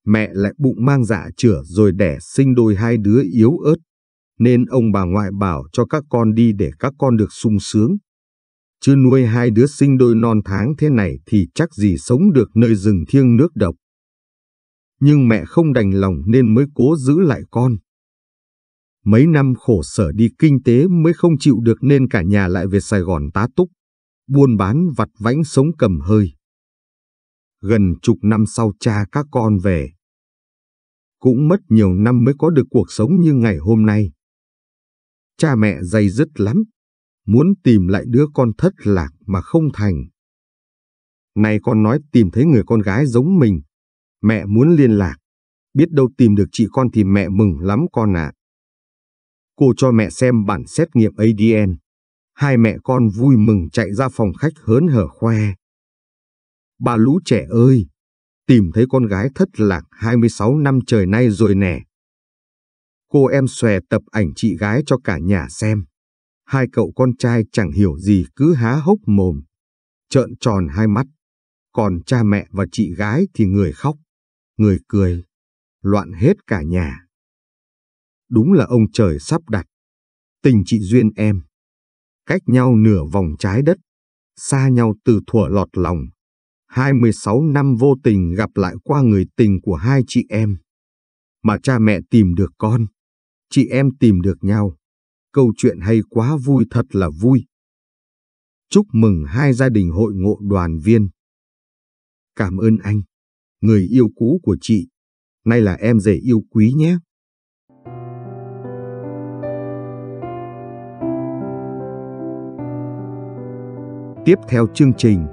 Mẹ lại bụng mang dạ chửa rồi đẻ sinh đôi hai đứa yếu ớt, nên ông bà ngoại bảo cho các con đi để các con được sung sướng chứ nuôi hai đứa sinh đôi non tháng thế này thì chắc gì sống được nơi rừng thiêng nước độc. Nhưng mẹ không đành lòng nên mới cố giữ lại con. Mấy năm khổ sở đi kinh tế mới không chịu được nên cả nhà lại về Sài Gòn tá túc, buôn bán vặt vãnh sống cầm hơi. Gần chục năm sau cha các con về. Cũng mất nhiều năm mới có được cuộc sống như ngày hôm nay. Cha mẹ dày dứt lắm, muốn tìm lại đứa con thất lạc mà không thành. Nay con nói tìm thấy người con gái giống mình, mẹ muốn liên lạc, biết đâu tìm được chị con thì mẹ mừng lắm con ạ. Cô cho mẹ xem bản xét nghiệm ADN, hai mẹ con vui mừng chạy ra phòng khách hớn hở khoe. Bà lũ trẻ ơi, tìm thấy con gái thất lạc 26 năm trời nay rồi nè. Cô em xòe tập ảnh chị gái cho cả nhà xem. Hai cậu con trai chẳng hiểu gì cứ há hốc mồm, trợn tròn hai mắt. Còn cha mẹ và chị gái thì người khóc, người cười, loạn hết cả nhà. Đúng là ông trời sắp đặt. Tình chị Duyên em. Cách nhau nửa vòng trái đất, xa nhau từ thuở lọt lòng. 26 năm vô tình gặp lại qua người tình của hai chị em. Mà cha mẹ tìm được con, chị em tìm được nhau câu chuyện hay quá vui thật là vui. Chúc mừng hai gia đình hội ngộ đoàn viên. Cảm ơn anh, người yêu cũ của chị, nay là em rể yêu quý nhé. Tiếp theo chương trình,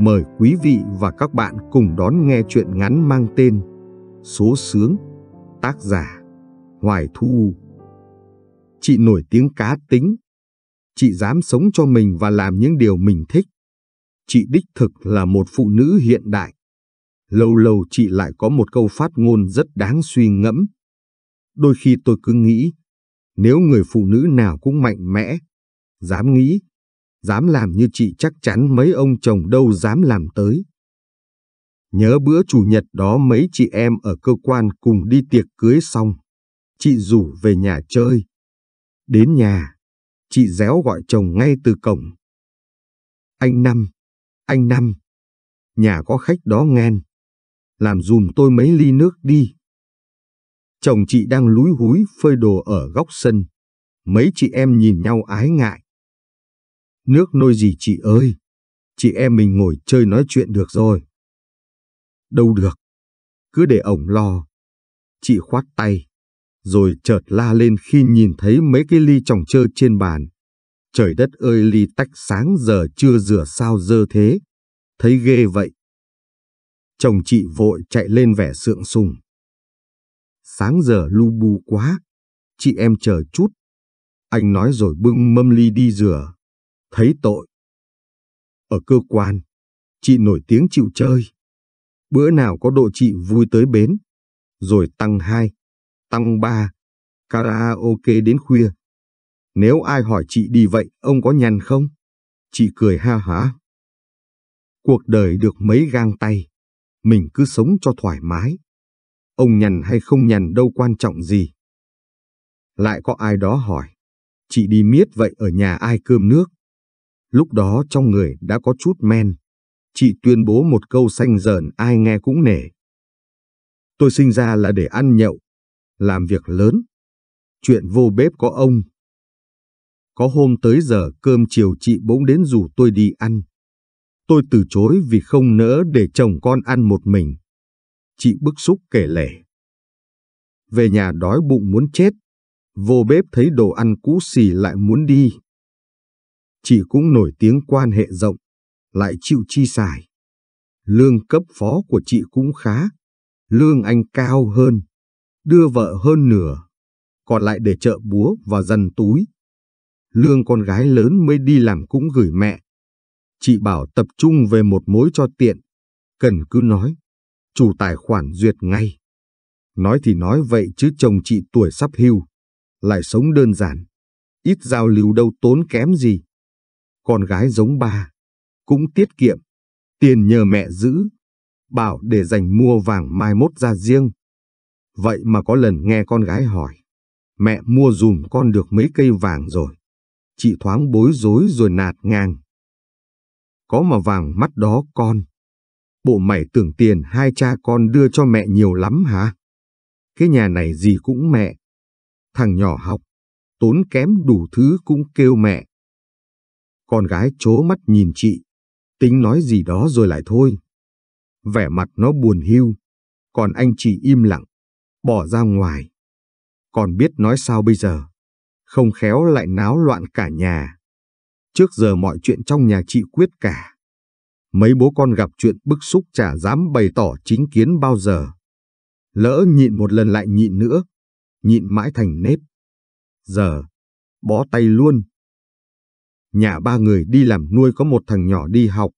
mời quý vị và các bạn cùng đón nghe chuyện ngắn mang tên Số Sướng, tác giả Hoài Thu Chị nổi tiếng cá tính. Chị dám sống cho mình và làm những điều mình thích. Chị đích thực là một phụ nữ hiện đại. Lâu lâu chị lại có một câu phát ngôn rất đáng suy ngẫm. Đôi khi tôi cứ nghĩ, nếu người phụ nữ nào cũng mạnh mẽ, dám nghĩ, dám làm như chị chắc chắn mấy ông chồng đâu dám làm tới. Nhớ bữa chủ nhật đó mấy chị em ở cơ quan cùng đi tiệc cưới xong, chị rủ về nhà chơi. Đến nhà, chị réo gọi chồng ngay từ cổng. Anh Năm, anh Năm, nhà có khách đó nghen, làm dùm tôi mấy ly nước đi. Chồng chị đang lúi húi phơi đồ ở góc sân, mấy chị em nhìn nhau ái ngại. Nước nôi gì chị ơi, chị em mình ngồi chơi nói chuyện được rồi. Đâu được, cứ để ổng lo. Chị khoát tay rồi chợt la lên khi nhìn thấy mấy cái ly tròng trơ trên bàn. Trời đất ơi ly tách sáng giờ chưa rửa sao dơ thế. Thấy ghê vậy. Chồng chị vội chạy lên vẻ sượng sùng. Sáng giờ lu bu quá. Chị em chờ chút. Anh nói rồi bưng mâm ly đi rửa. Thấy tội. Ở cơ quan, chị nổi tiếng chịu chơi. Bữa nào có độ chị vui tới bến. Rồi tăng hai tăng ba, karaoke đến khuya. Nếu ai hỏi chị đi vậy, ông có nhằn không? Chị cười ha hả. Cuộc đời được mấy gang tay, mình cứ sống cho thoải mái. Ông nhằn hay không nhằn đâu quan trọng gì. Lại có ai đó hỏi, chị đi miết vậy ở nhà ai cơm nước. Lúc đó trong người đã có chút men, chị tuyên bố một câu xanh dờn ai nghe cũng nể. Tôi sinh ra là để ăn nhậu, làm việc lớn. Chuyện vô bếp có ông. Có hôm tới giờ cơm chiều chị bỗng đến rủ tôi đi ăn. Tôi từ chối vì không nỡ để chồng con ăn một mình. Chị bức xúc kể lể. Về nhà đói bụng muốn chết, vô bếp thấy đồ ăn cũ xì lại muốn đi. Chị cũng nổi tiếng quan hệ rộng, lại chịu chi xài. Lương cấp phó của chị cũng khá, lương anh cao hơn đưa vợ hơn nửa, còn lại để chợ búa và dần túi. Lương con gái lớn mới đi làm cũng gửi mẹ. Chị bảo tập trung về một mối cho tiện, cần cứ nói, chủ tài khoản duyệt ngay. Nói thì nói vậy chứ chồng chị tuổi sắp hưu, lại sống đơn giản, ít giao lưu đâu tốn kém gì. Con gái giống ba, cũng tiết kiệm, tiền nhờ mẹ giữ, bảo để dành mua vàng mai mốt ra riêng. Vậy mà có lần nghe con gái hỏi, mẹ mua dùm con được mấy cây vàng rồi. Chị thoáng bối rối rồi nạt ngang. Có mà vàng mắt đó con. Bộ mày tưởng tiền hai cha con đưa cho mẹ nhiều lắm hả? Cái nhà này gì cũng mẹ. Thằng nhỏ học, tốn kém đủ thứ cũng kêu mẹ. Con gái chố mắt nhìn chị, tính nói gì đó rồi lại thôi. Vẻ mặt nó buồn hiu, còn anh chị im lặng bỏ ra ngoài. Còn biết nói sao bây giờ, không khéo lại náo loạn cả nhà. Trước giờ mọi chuyện trong nhà chị quyết cả. Mấy bố con gặp chuyện bức xúc chả dám bày tỏ chính kiến bao giờ. Lỡ nhịn một lần lại nhịn nữa, nhịn mãi thành nếp. Giờ, bó tay luôn. Nhà ba người đi làm nuôi có một thằng nhỏ đi học,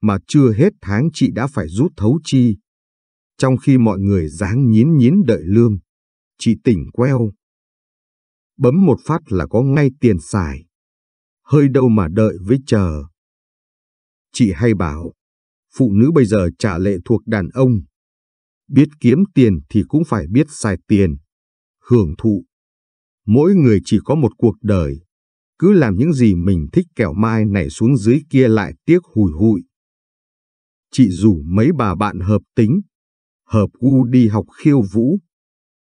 mà chưa hết tháng chị đã phải rút thấu chi trong khi mọi người dáng nhín nhín đợi lương, chị tỉnh queo. Bấm một phát là có ngay tiền xài. Hơi đâu mà đợi với chờ. Chị hay bảo, phụ nữ bây giờ trả lệ thuộc đàn ông. Biết kiếm tiền thì cũng phải biết xài tiền, hưởng thụ. Mỗi người chỉ có một cuộc đời, cứ làm những gì mình thích kẻo mai này xuống dưới kia lại tiếc hùi hụi. Chị rủ mấy bà bạn hợp tính, hợp gu đi học khiêu vũ.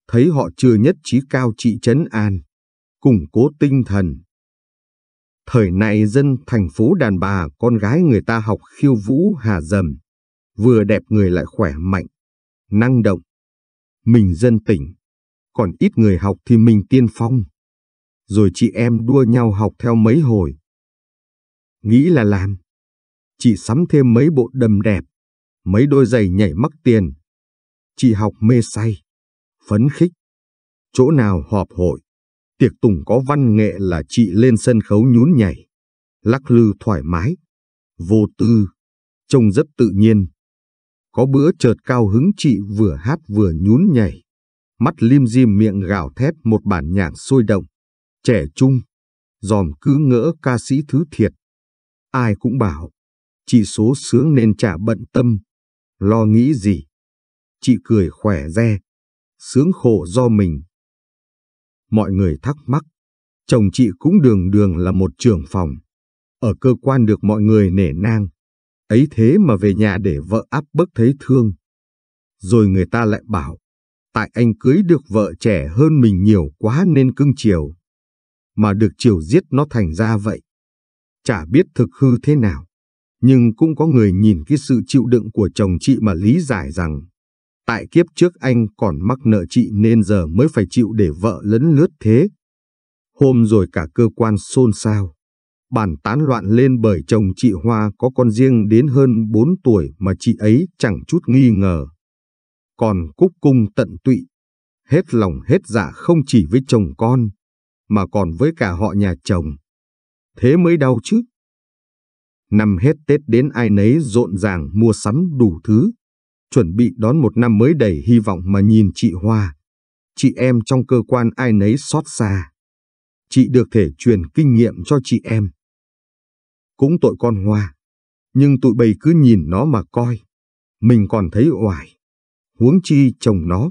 Thấy họ chưa nhất trí cao trị chấn an, củng cố tinh thần. Thời nay dân thành phố đàn bà con gái người ta học khiêu vũ hà dầm, vừa đẹp người lại khỏe mạnh, năng động. Mình dân tỉnh, còn ít người học thì mình tiên phong. Rồi chị em đua nhau học theo mấy hồi. Nghĩ là làm. Chị sắm thêm mấy bộ đầm đẹp, mấy đôi giày nhảy mắc tiền, chị học mê say, phấn khích. Chỗ nào họp hội, tiệc tùng có văn nghệ là chị lên sân khấu nhún nhảy, lắc lư thoải mái, vô tư, trông rất tự nhiên. Có bữa chợt cao hứng chị vừa hát vừa nhún nhảy, mắt lim dim miệng gào thét một bản nhạc sôi động, trẻ trung, dòm cứ ngỡ ca sĩ thứ thiệt. Ai cũng bảo, chị số sướng nên chả bận tâm, lo nghĩ gì chị cười khỏe re, sướng khổ do mình. Mọi người thắc mắc, chồng chị cũng đường đường là một trưởng phòng, ở cơ quan được mọi người nể nang, ấy thế mà về nhà để vợ áp bức thấy thương. Rồi người ta lại bảo, tại anh cưới được vợ trẻ hơn mình nhiều quá nên cưng chiều, mà được chiều giết nó thành ra vậy. Chả biết thực hư thế nào, nhưng cũng có người nhìn cái sự chịu đựng của chồng chị mà lý giải rằng Tại kiếp trước anh còn mắc nợ chị nên giờ mới phải chịu để vợ lấn lướt thế. Hôm rồi cả cơ quan xôn xao. Bàn tán loạn lên bởi chồng chị Hoa có con riêng đến hơn 4 tuổi mà chị ấy chẳng chút nghi ngờ. Còn Cúc Cung tận tụy, hết lòng hết dạ không chỉ với chồng con, mà còn với cả họ nhà chồng. Thế mới đau chứ. Năm hết Tết đến ai nấy rộn ràng mua sắm đủ thứ, chuẩn bị đón một năm mới đầy hy vọng mà nhìn chị Hoa. Chị em trong cơ quan ai nấy xót xa. Chị được thể truyền kinh nghiệm cho chị em. Cũng tội con Hoa, nhưng tụi bầy cứ nhìn nó mà coi. Mình còn thấy oải, huống chi chồng nó.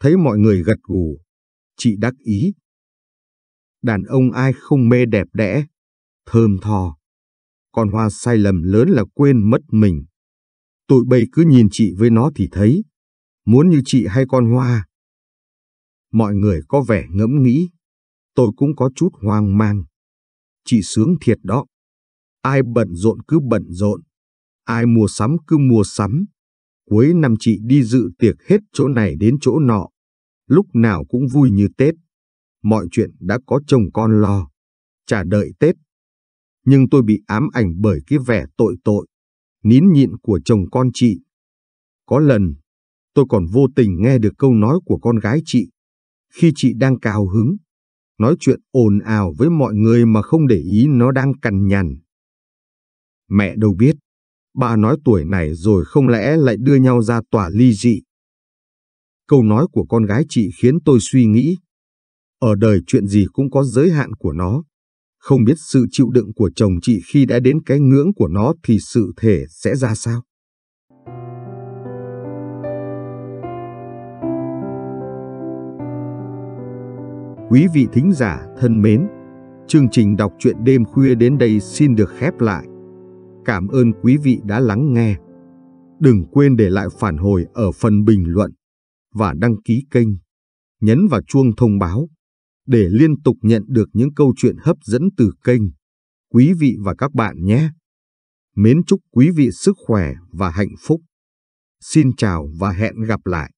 Thấy mọi người gật gù, chị đắc ý. Đàn ông ai không mê đẹp đẽ, thơm thò. Con Hoa sai lầm lớn là quên mất mình. Tụi bây cứ nhìn chị với nó thì thấy, muốn như chị hay con hoa. Mọi người có vẻ ngẫm nghĩ, tôi cũng có chút hoang mang. Chị sướng thiệt đó. Ai bận rộn cứ bận rộn, ai mua sắm cứ mua sắm. Cuối năm chị đi dự tiệc hết chỗ này đến chỗ nọ, lúc nào cũng vui như Tết. Mọi chuyện đã có chồng con lo, chả đợi Tết. Nhưng tôi bị ám ảnh bởi cái vẻ tội tội, nín nhịn của chồng con chị. Có lần, tôi còn vô tình nghe được câu nói của con gái chị, khi chị đang cào hứng, nói chuyện ồn ào với mọi người mà không để ý nó đang cằn nhằn. Mẹ đâu biết, bà nói tuổi này rồi không lẽ lại đưa nhau ra tòa ly dị. Câu nói của con gái chị khiến tôi suy nghĩ. Ở đời chuyện gì cũng có giới hạn của nó. Không biết sự chịu đựng của chồng chị khi đã đến cái ngưỡng của nó thì sự thể sẽ ra sao? Quý vị thính giả thân mến, chương trình đọc truyện đêm khuya đến đây xin được khép lại. Cảm ơn quý vị đã lắng nghe. Đừng quên để lại phản hồi ở phần bình luận và đăng ký kênh. Nhấn vào chuông thông báo để liên tục nhận được những câu chuyện hấp dẫn từ kênh. Quý vị và các bạn nhé! Mến chúc quý vị sức khỏe và hạnh phúc. Xin chào và hẹn gặp lại!